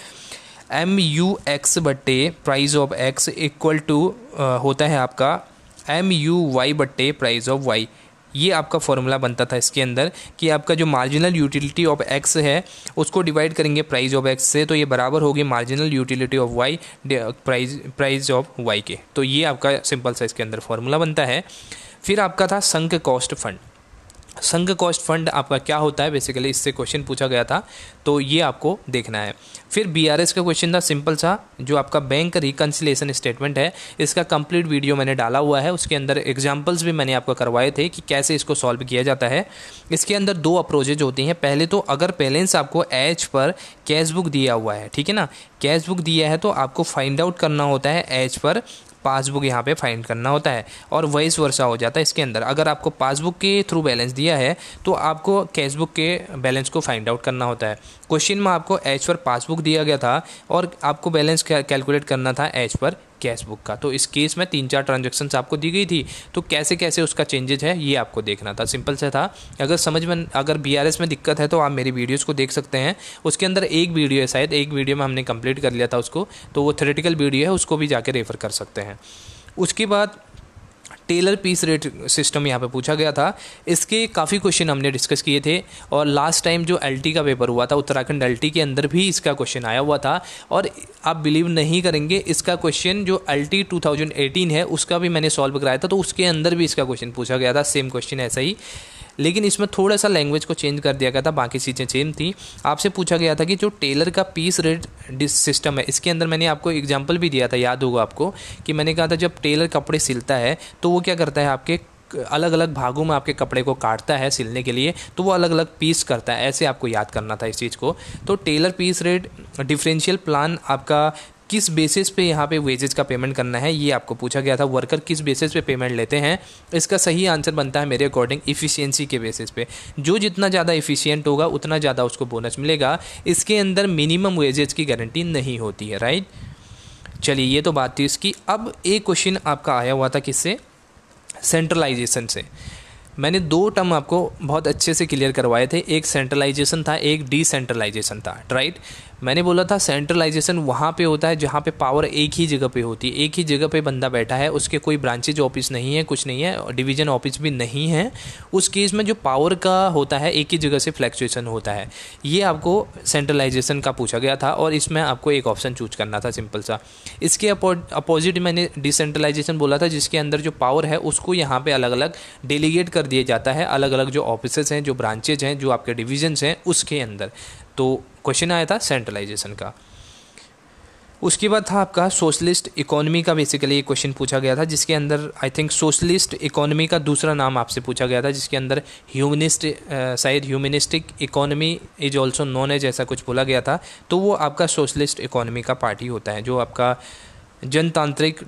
एम यू एक्स बट्टे price of X equal to होता है आपका एम यू वाई बट्टे प्राइज़ ऑफ वाई ये आपका फॉर्मूला बनता था इसके अंदर कि आपका जो मार्जिनल यूटिलिटी ऑफ एक्स है उसको डिवाइड करेंगे प्राइस ऑफ एक्स से तो ये बराबर होगी marginal utility of Y price price of Y के तो ये आपका सिंपल सा इसके अंदर फॉर्मूला बनता है फिर आपका था sunk cost fund sunk cost fund आपका क्या होता है बेसिकली इससे क्वेश्चन पूछा गया था तो ये आपको देखना है फिर बीआरएस का क्वेश्चन था सिंपल सा जो आपका बैंक रिकन्सिलेशन स्टेटमेंट है इसका कंप्लीट वीडियो मैंने डाला हुआ है उसके अंदर एग्जाम्पल्स भी मैंने आपको करवाए थे कि कैसे इसको सॉल्व किया जाता है इसके अंदर दो अप्रोचेज होती हैं पहले तो अगर बैलेंस आपको एच पर कैश बुक दिया हुआ है ठीक है ना कैश बुक दिया है तो आपको फाइंड आउट करना होता है एच पर पासबुक यहाँ पे फाइंड करना होता है और वाइस वर्षा हो जाता है इसके अंदर अगर आपको पासबुक के थ्रू बैलेंस दिया है तो आपको कैशबुक के बैलेंस को फाइंड आउट करना होता है क्वेश्चन में आपको एच पर पासबुक दिया गया था और आपको बैलेंस कैलकुलेट करना था एच पर कैश बुक का तो इस केस में तीन चार ट्रांजेक्शन आपको दी गई थी तो कैसे कैसे उसका चेंजेज है ये आपको देखना था सिंपल से था अगर समझ में अगर बी में दिक्कत है तो आप मेरी वीडियोज़ को देख सकते हैं उसके अंदर एक वीडियो है शायद एक वीडियो में हमने कंप्लीट कर लिया था उसको तो वो थेरेटिकल वीडियो है उसको भी जाके रेफ़र कर सकते हैं उसके बाद टेलर पीस रेट सिस्टम यहाँ पे पूछा गया था इसके काफ़ी क्वेश्चन हमने डिस्कस किए थे और लास्ट टाइम जो एल का पेपर हुआ था उत्तराखंड एल के अंदर भी इसका क्वेश्चन आया हुआ था और आप बिलीव नहीं करेंगे इसका क्वेश्चन जो एल टी है उसका भी मैंने सॉल्व कराया था तो उसके अंदर भी इसका क्वेश्चन पूछा गया था सेम क्वेश्चन ऐसा ही लेकिन इसमें थोड़ा सा लैंग्वेज को चेंज कर दिया गया था बाकी चीज़ें सेम थी आपसे पूछा गया था कि जो टेलर का पीस रेट सिस्टम है इसके अंदर मैंने आपको एग्जाम्पल भी दिया था याद होगा आपको कि मैंने कहा था जब टेलर कपड़े सिलता है तो वो क्या करता है आपके अलग अलग भागों में आपके कपड़े को काटता है सिलने के लिए तो वो अलग अलग पीस करता है ऐसे आपको याद करना था इस चीज़ को तो Taylor piece rate differential plan आपका किस बेसिस पे यहाँ पे वेजेस का पेमेंट करना है ये आपको पूछा गया था वर्कर किस बेसिस पे पेमेंट लेते हैं इसका सही आंसर बनता है मेरे अकॉर्डिंग इफ़िशियंसी के बेसिस पे जो जितना ज़्यादा इफ़िशियंट होगा उतना ज़्यादा उसको बोनस मिलेगा इसके अंदर मिनिमम वेजेस की गारंटी नहीं होती है राइट चलिए ये तो बात थी इसकी अब एक क्वेश्चन आपका आया हुआ था किससे सेंट्रलाइजेशन से मैंने दो टर्म आपको बहुत अच्छे से क्लियर करवाए थे एक सेंट्रलाइजेशन था एक डिसेंट्रलाइजेशन था राइट मैंने बोला था सेंट्रलाइजेशन वहाँ पे होता है जहाँ पे पावर एक ही जगह पे होती है एक ही जगह पे बंदा बैठा है उसके कोई ब्रांचेज ऑफिस नहीं है कुछ नहीं है डिवीजन ऑफिस भी नहीं है उस केस में जो पावर का होता है एक ही जगह से फ्लैक्चुएसन होता है ये आपको सेंट्रलाइजेशन का पूछा गया था और इसमें आपको एक ऑप्शन चूज करना था सिंपल सा इसके अपोजिट मैंने डिसेंट्रलाइजेशन बोला था जिसके अंदर जो पावर है उसको यहाँ पर अलग अलग डेलीगेट कर दिया जाता है अलग अलग जो ऑफिस हैं जो ब्रांचेज हैं जो आपके डिविजन्स हैं उसके अंदर तो क्वेश्चन आया था सेंट्रलाइजेशन का उसके बाद था आपका सोशलिस्ट इकोनॉमी का बेसिकली ये क्वेश्चन पूछा गया था जिसके अंदर आई थिंक सोशलिस्ट इकोनॉमी का दूसरा नाम आपसे पूछा गया था जिसके अंदर ह्यूमनिस्ट शायद humanistic economy is also known as ऐसा कुछ बोला गया था तो वो आपका सोशलिस्ट इकोनॉमी का पार्ट ही होता है जो आपका जनतांत्रिक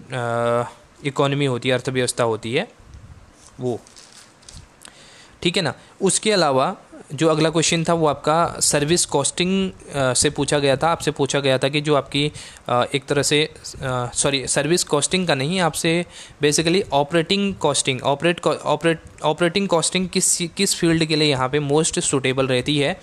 इकोनॉमी होती है अर्थव्यवस्था होती है वो ठीक है ना उसके अलावा जो अगला क्वेश्चन था वो आपका सर्विस कॉस्टिंग से पूछा गया था आपसे पूछा गया था कि जो आपकी एक तरह से सॉरी सर्विस कॉस्टिंग का नहीं आपसे basically operating costing operate operate operating costing किस किस फील्ड के लिए यहाँ पे मोस्ट सुटेबल रहती है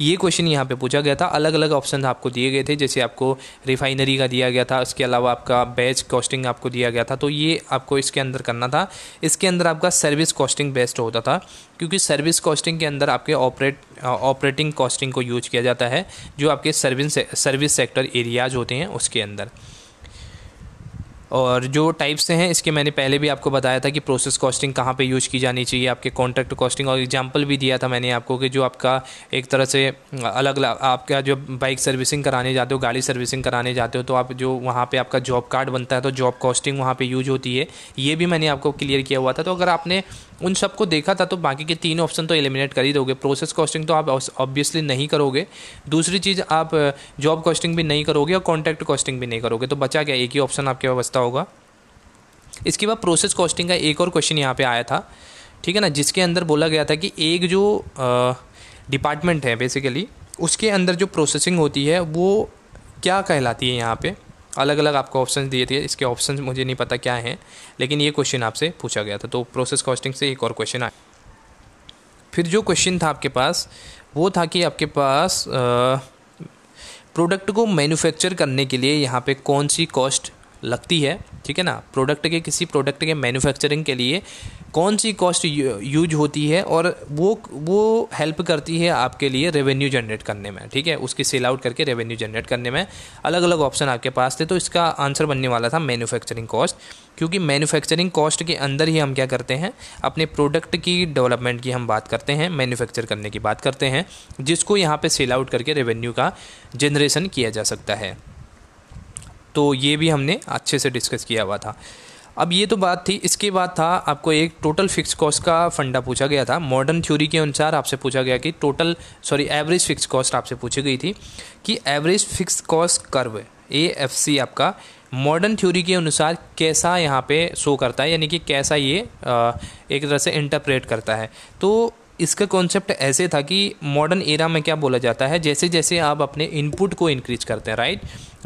ये क्वेश्चन यहाँ पे पूछा गया था अलग अलग ऑप्शन आपको दिए गए थे जैसे आपको रिफाइनरी का दिया गया था उसके अलावा आपका बैच कॉस्टिंग आपको दिया गया था तो ये आपको इसके अंदर करना था इसके अंदर आपका सर्विस कॉस्टिंग बेस्ट होता था क्योंकि सर्विस कॉस्टिंग के अंदर आपके ऑपरेट ऑपरेटिंग कॉस्टिंग को यूज किया जाता है जो आपके सर्विस सर्विस सेक्टर एरियाज होते हैं उसके अंदर और जो टाइप्स से हैं इसके मैंने पहले भी आपको बताया था कि प्रोसेस कॉस्टिंग कहाँ पे यूज़ की जानी चाहिए आपके कॉन्ट्रैक्ट कॉस्टिंग और एग्जांपल भी दिया था मैंने आपको कि जो आपका एक तरह से अलग अलग आपका जो बाइक सर्विसिंग कराने जाते हो गाड़ी सर्विसिंग कराने जाते हो तो आप जो वहाँ पर आपका जॉब कार्ड बनता है तो जॉब कॉस्टिंग वहाँ पर यूज होती है ये भी मैंने आपको क्लियर किया हुआ था तो अगर आपने उन सबको देखा था तो बाकी के तीन ऑप्शन तो एलिमिनेट कर ही दोगे प्रोसेस कॉस्टिंग तो आप ऑब्वियसली नहीं करोगे दूसरी चीज़ आप जॉब कॉस्टिंग भी नहीं करोगे और कॉन्ट्रैक्ट कॉस्टिंग भी नहीं करोगे तो बचा क्या एक ही ऑप्शन आपके पास सकता होगा इसके बाद प्रोसेस कॉस्टिंग का एक और क्वेश्चन यहाँ पे आया था ठीक है ना जिसके अंदर बोला गया था कि एक जो डिपार्टमेंट है बेसिकली उसके अंदर जो प्रोसेसिंग होती है वो क्या कहलाती है यहाँ पे अलग अलग आपको ऑप्शन दिए थे इसके ऑप्शन मुझे नहीं पता क्या हैं लेकिन ये क्वेश्चन आपसे पूछा गया था तो प्रोसेस कॉस्टिंग से एक और क्वेश्चन आया फिर जो क्वेश्चन था आपके पास वो था कि आपके पास प्रोडक्ट को मैन्युफैक्चर करने के लिए यहाँ पे कौन सी कॉस्ट लगती है ठीक है ना प्रोडक्ट के किसी प्रोडक्ट के मैन्युफैक्चरिंग के लिए कौन सी कॉस्ट यूज होती है और वो वो हेल्प करती है आपके लिए रेवेन्यू जनरेट करने में ठीक है उसकी सेल आउट करके रेवेन्यू जनरेट करने में अलग अलग ऑप्शन आपके पास थे तो इसका आंसर बनने वाला था मैन्युफैक्चरिंग कॉस्ट क्योंकि मैन्युफैक्चरिंग कॉस्ट के अंदर ही हम क्या करते हैं अपने प्रोडक्ट की डेवलपमेंट की हम बात करते हैं मैन्युफैक्चर करने की बात करते हैं जिसको यहाँ पर सेल आउट करके रेवेन्यू का जनरेशन किया जा सकता है तो ये भी हमने अच्छे से डिस्कस किया हुआ था अब ये तो बात थी इसके बाद था आपको एक टोटल फिक्स कॉस्ट का फंडा पूछा गया था मॉडर्न थ्योरी के अनुसार आपसे पूछा गया कि total sorry average fix cost आपसे पूछी गई थी कि average fix cost curve A F C आपका मॉडर्न थ्योरी के अनुसार कैसा यहाँ पे शो करता है यानी कि कैसा ये एक तरह से इंटरप्रेट करता है तो इसका कॉन्सेप्ट ऐसे था कि मॉडर्न एरा में क्या बोला जाता है जैसे जैसे आप अपने इनपुट को इंक्रीज करते हैं राइट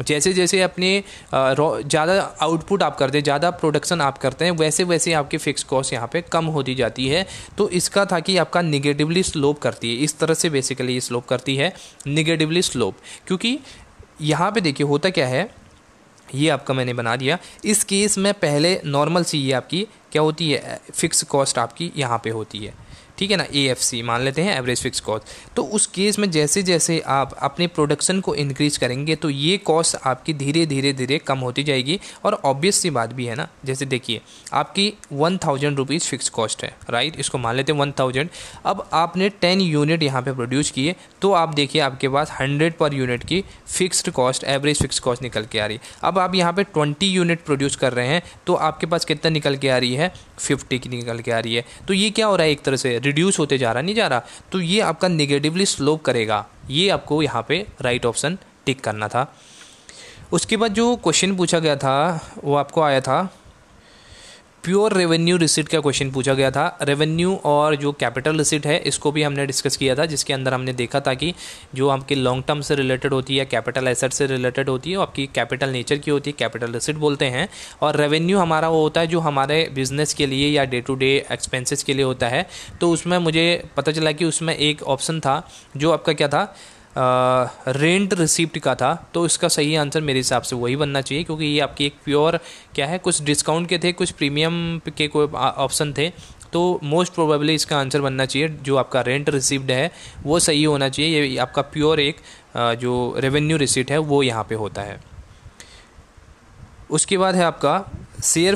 जैसे जैसे अपने ज़्यादा आउटपुट आप करते हैं ज़्यादा प्रोडक्शन आप करते हैं वैसे वैसे आपकी फिक्स कॉस्ट यहाँ पे कम होती जाती है तो इसका था कि आपका निगेटिवली स्लोप करती है इस तरह से बेसिकली ये स्लोप करती है निगेटिवली स्लोप क्योंकि यहाँ पे देखिए होता क्या है ये आपका मैंने बना दिया इस केस में पहले नॉर्मल सी ये आपकी क्या होती है फिक्स कॉस्ट आपकी यहाँ पे होती है ठीक है ना ए मान लेते हैं एवरेज फिक्स कॉस्ट तो उस केस में जैसे जैसे आप अपने प्रोडक्शन को इंक्रीज करेंगे तो ये कॉस्ट आपकी धीरे धीरे धीरे कम होती जाएगी और ऑब्वियस सी बात भी है ना जैसे देखिए आपकी one thousand rupees fix cost है राइट इसको मान लेते हैं वन थाउजेंड अब आपने टेन यूनिट यहाँ पर प्रोड्यूस किए तो आप देखिए आपके पास हंड्रेड पर यूनिट की fixed cost average fix cost निकल के आ रही है अब आप यहाँ पर ट्वेंटी यूनिट प्रोड्यूस कर रहे हैं तो आपके पास कितना निकल के आ रही है फिफ्टी की निकल के आ रही है तो ये क्या हो रहा है एक तरह से रिड्यूस होते जा रहा नहीं जा रहा तो ये आपका निगेटिवली स्लोप करेगा ये आपको यहाँ पे राइट ऑप्शन टिक करना था उसके बाद जो क्वेश्चन पूछा गया था वो आपको आया था प्योर रेवेन्यू रिसिट का क्वेश्चन पूछा गया था रेवेन्यू और जो कैपिटल रिसिट है इसको भी हमने डिस्कस किया था जिसके अंदर हमने देखा था कि जो आपकी लॉन्ग टर्म से रिलेटेड होती है कैपिटल एसेट से रिलेटेड होती है आपकी कैपिटल नेचर की होती है कैपिटल रिसिट बोलते हैं और रेवेन्यू हमारा वो होता है जो हमारे बिजनेस के लिए या डे टू डे एक्सपेंसिस के लिए होता है तो उसमें मुझे पता चला कि उसमें एक ऑप्शन था जो आपका क्या था रेंट रिसिप्ट का था तो इसका सही आंसर मेरे हिसाब से वही बनना चाहिए क्योंकि ये आपकी एक प्योर क्या है कुछ डिस्काउंट के थे कुछ प्रीमियम के कोई ऑप्शन थे तो मोस्ट प्रोबेबली इसका आंसर बनना चाहिए जो आपका रेंट रिसिप्ट है वो सही होना चाहिए ये आपका प्योर एक जो रेवेन्यू रिसिप्ट है वो यहाँ पे होता है उसके बाद है आपका शेयर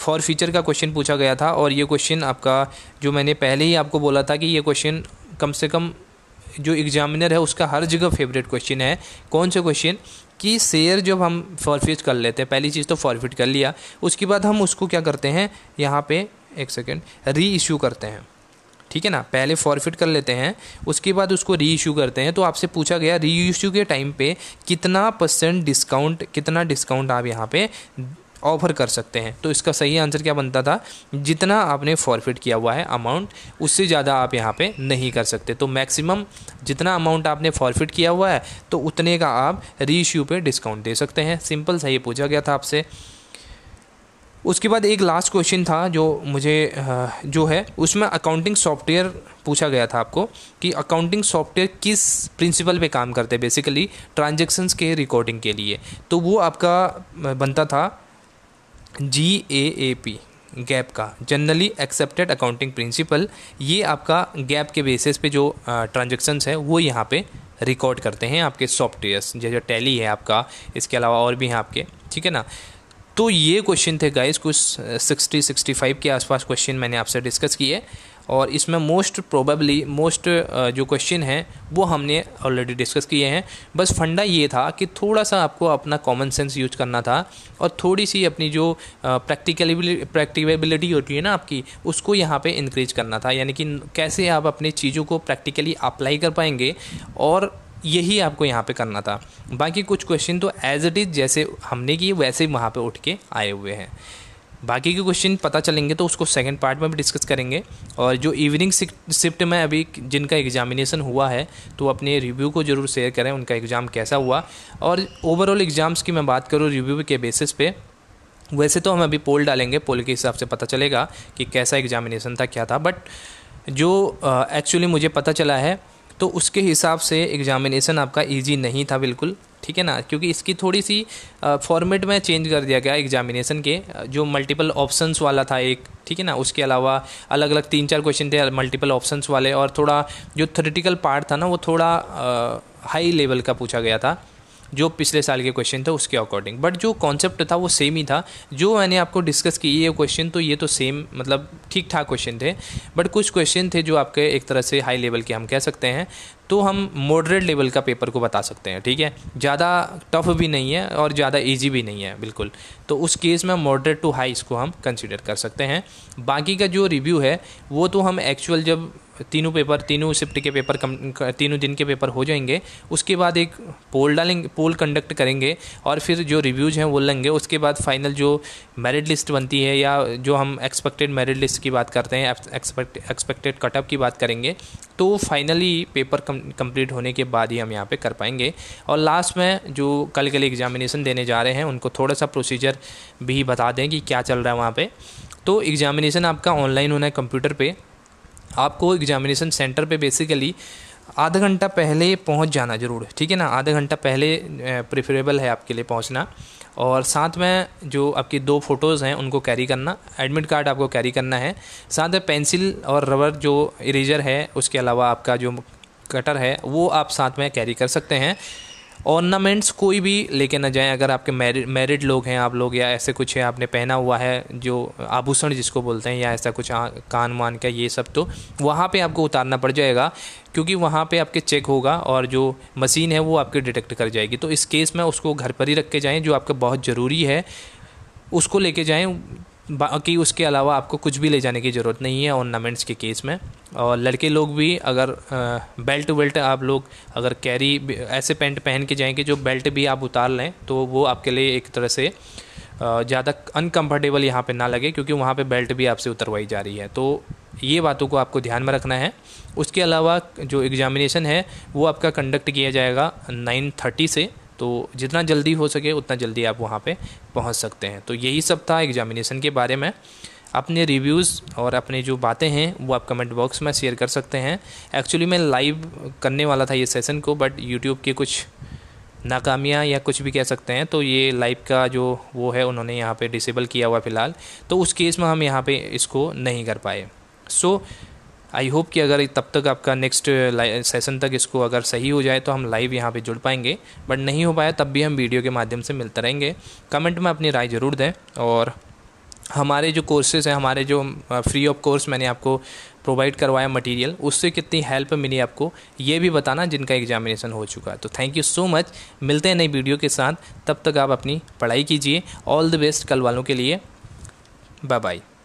फॉर फीचर का क्वेश्चन पूछा गया था और ये क्वेश्चन आपका जो मैंने पहले ही आपको बोला था कि ये क्वेश्चन कम से कम जो एग्जामिनर है उसका हर जगह फेवरेट क्वेश्चन है कौन सा क्वेश्चन कि शेयर जब हम फॉरफिट कर लेते हैं पहली चीज़ तो फॉरफिट कर लिया उसके बाद हम उसको क्या करते हैं यहाँ पे एक सेकेंड री इशू करते हैं ठीक है ना पहले फॉरफिट कर लेते हैं उसके बाद उसको री इशू करते हैं तो आपसे पूछा गया री इशू के टाइम पे कितना परसेंट डिस्काउंट कितना डिस्काउंट आप यहाँ पे ऑफर कर सकते हैं तो इसका सही आंसर क्या बनता था जितना आपने फॉरफिट किया हुआ है अमाउंट उससे ज़्यादा आप यहाँ पे नहीं कर सकते तो मैक्सिमम जितना अमाउंट आपने फॉरफिट किया हुआ है तो उतने का आप रीइश्यू पे डिस्काउंट दे सकते हैं सिंपल सा ये पूछा गया था आपसे उसके बाद एक लास्ट क्वेश्चन था जो मुझे जो है उसमें अकाउंटिंग सॉफ्टवेयर पूछा गया था आपको कि अकाउंटिंग सॉफ्टवेयर किस प्रिंसिपल पे काम करते हैं बेसिकली ट्रांजेक्शन्स के रिकॉर्डिंग के लिए तो वो आपका बनता था G A A P GAAP का जनरली एक्सेप्टेड अकाउंटिंग प्रिंसिपल ये आपका गैप के बेसिस पे जो ट्रांजेक्शन्स है वो यहाँ पे रिकॉर्ड करते हैं आपके सॉफ्टवेयर्स जैसे टैली है आपका इसके अलावा और भी हैं आपके ठीक है ना तो ये क्वेश्चन थे गाइस कुछ सिक्सटी सिक्सटी फाइव के आसपास क्वेश्चन मैंने आपसे डिस्कस किए और इसमें मोस्ट प्रोबेबली मोस्ट जो क्वेश्चन हैं वो हमने ऑलरेडी डिस्कस किए हैं बस फंडा ये था कि थोड़ा सा आपको अपना कॉमन सेंस यूज करना था और थोड़ी सी अपनी जो प्रैक्टिकलिबिलिटी uh, प्रैक्टिकेबिलिटी होती है ना आपकी उसको यहाँ पे इंक्रीज करना था यानी कि कैसे आप अपनी चीज़ों को प्रैक्टिकली अप्लाई कर पाएंगे और यही आपको यहाँ पे करना था बाकी कुछ क्वेश्चन तो एज इट इज़ जैसे हमने किए वैसे वहाँ पे उठ के आए हुए हैं बाकी के क्वेश्चन पता चलेंगे तो उसको सेकंड पार्ट में भी डिस्कस करेंगे और जो इवनिंग शिफ्ट में अभी जिनका एग्जामिनेशन हुआ है तो अपने रिव्यू को ज़रूर शेयर करें उनका एग्ज़ाम कैसा हुआ और ओवरऑल एग्ज़ाम्स की मैं बात करूँ रिव्यू के बेसिस पे वैसे तो हम अभी पोल डालेंगे पोल के हिसाब से पता चलेगा कि कैसा एग्जामिनेशन था क्या था बट जो एक्चुअली uh, मुझे पता चला है तो उसके हिसाब से एग्ज़ामिनेसन आपका ईजी नहीं था बिल्कुल ठीक है ना क्योंकि इसकी थोड़ी सी फॉर्मेट में चेंज कर दिया गया एग्जामिनेशन के जो मल्टीपल ऑप्शंस वाला था एक ठीक है ना उसके अलावा अलग अलग तीन चार क्वेश्चन थे मल्टीपल ऑप्शंस वाले और थोड़ा जो थ्रिटिकल पार्ट था ना वो थोड़ा हाई लेवल का पूछा गया था जो पिछले साल के क्वेश्चन थे उसके अकॉर्डिंग बट जो कॉन्सेप्ट था वो सेम ही था जो मैंने आपको डिस्कस की ये क्वेश्चन तो ये तो सेम मतलब ठीक ठाक क्वेश्चन थे बट कुछ क्वेश्चन थे जो आपके एक तरह से हाई लेवल के हम कह सकते हैं तो हम मॉडरेट लेवल का पेपर को बता सकते हैं ठीक है ज़्यादा टफ भी नहीं है और ज़्यादा ईजी भी नहीं है बिल्कुल तो उस केस में मॉडरेट टू हाई इसको हम कंसिडर कर सकते हैं बाकी का जो रिव्यू है वो तो हम एक्चुअल जब तीनों पेपर तीनों शिफ्ट के पेपर कम तीनों दिन के पेपर हो जाएंगे उसके बाद एक पोल डालेंगे पोल कंडक्ट करेंगे और फिर जो रिव्यूज़ हैं वो लेंगे उसके बाद फाइनल जो मेरिट लिस्ट बनती है या जो हम एक्सपेक्टेड मेरिट लिस्ट की बात करते हैं एक्सपेक्ट एक्सपेक्टेड कटअप की बात करेंगे तो फाइनली पेपर कंप्लीट होने के बाद ही हम यहाँ पे कर पाएंगे और लास्ट में जो कल के लिए एग्जामिनेशन देने जा रहे हैं उनको थोड़ा सा प्रोसीजर भी बता दें कि क्या चल रहा है वहाँ पर तो एग्ज़ामिनेशन आपका ऑनलाइन होना है कंप्यूटर पर आपको एग्जामिनेशन सेंटर पे बेसिकली आधा घंटा पहले पहुंच जाना ज़रूर ठीक है ना आधा घंटा पहले प्रेफरेबल है आपके लिए पहुंचना और साथ में जो आपकी दो फ़ोटोज़ हैं उनको कैरी करना एडमिट कार्ड आपको कैरी करना है साथ में पेंसिल और रबर जो इरेजर है उसके अलावा आपका जो कटर है वो आप साथ में कैरी कर सकते हैं ऑर्नामेंट्स कोई भी लेके ना जाएं अगर आपके मैरिड लोग हैं आप लोग या ऐसे कुछ है आपने पहना हुआ है जो आभूषण जिसको बोलते हैं या ऐसा कुछ आ, कान वान का ये सब तो वहाँ पे आपको उतारना पड़ जाएगा क्योंकि वहाँ पे आपके चेक होगा और जो मशीन है वो आपके डिटेक्ट कर जाएगी तो इस केस में उसको घर पर ही रख के जाएँ जो आपका बहुत ज़रूरी है उसको लेके जाएँ बाकी उसके अलावा आपको कुछ भी ले जाने की ज़रूरत नहीं है ऑर्नामेंट्स के केस में और लड़के लोग भी अगर बेल्ट वेल्ट आप लोग अगर कैरी ऐसे पैंट पहन के जाएंगे जो बेल्ट भी आप उतार लें तो वो आपके लिए एक तरह से ज़्यादा अनकम्फर्टेबल यहाँ पे ना लगे क्योंकि वहाँ पे बेल्ट भी आपसे उतरवाई जा रही है तो ये बातों को आपको ध्यान में रखना है उसके अलावा जो एग्ज़ामिनेशन है वो आपका कंडक्ट किया जाएगा नाइन थर्टी से तो जितना जल्दी हो सके उतना जल्दी आप वहाँ पे पहुँच सकते हैं तो यही सब था एग्जामिनेशन के बारे में अपने रिव्यूज़ और अपने जो बातें हैं वो आप कमेंट बॉक्स में शेयर कर सकते हैं एक्चुअली मैं लाइव करने वाला था ये सेशन को बट यूट्यूब के कुछ नाकामियाँ या कुछ भी कह सकते हैं तो ये लाइव का जो वो है उन्होंने यहाँ पे डिसेबल किया हुआ फ़िलहाल तो उस केस में हम यहाँ पे इसको नहीं कर पाए सो so, आई होप कि अगर तब तक आपका नेक्स्ट सेशन uh, तक इसको अगर सही हो जाए तो हम लाइव यहाँ पे जुड़ पाएंगे बट नहीं हो पाया तब भी हम वीडियो के माध्यम से मिलते रहेंगे कमेंट में अपनी राय ज़रूर दें और हमारे जो कोर्सेज हैं हमारे जो फ्री ऑफ कोर्स मैंने आपको प्रोवाइड करवाया मटेरियल उससे कितनी हेल्प मिली आपको ये भी बताना जिनका एग्जामिनेशन हो चुका है तो थैंक यू सो मच मिलते हैं नई वीडियो के साथ तब तक आप अपनी पढ़ाई कीजिए ऑल द बेस्ट कल वालों के लिए बाय बाय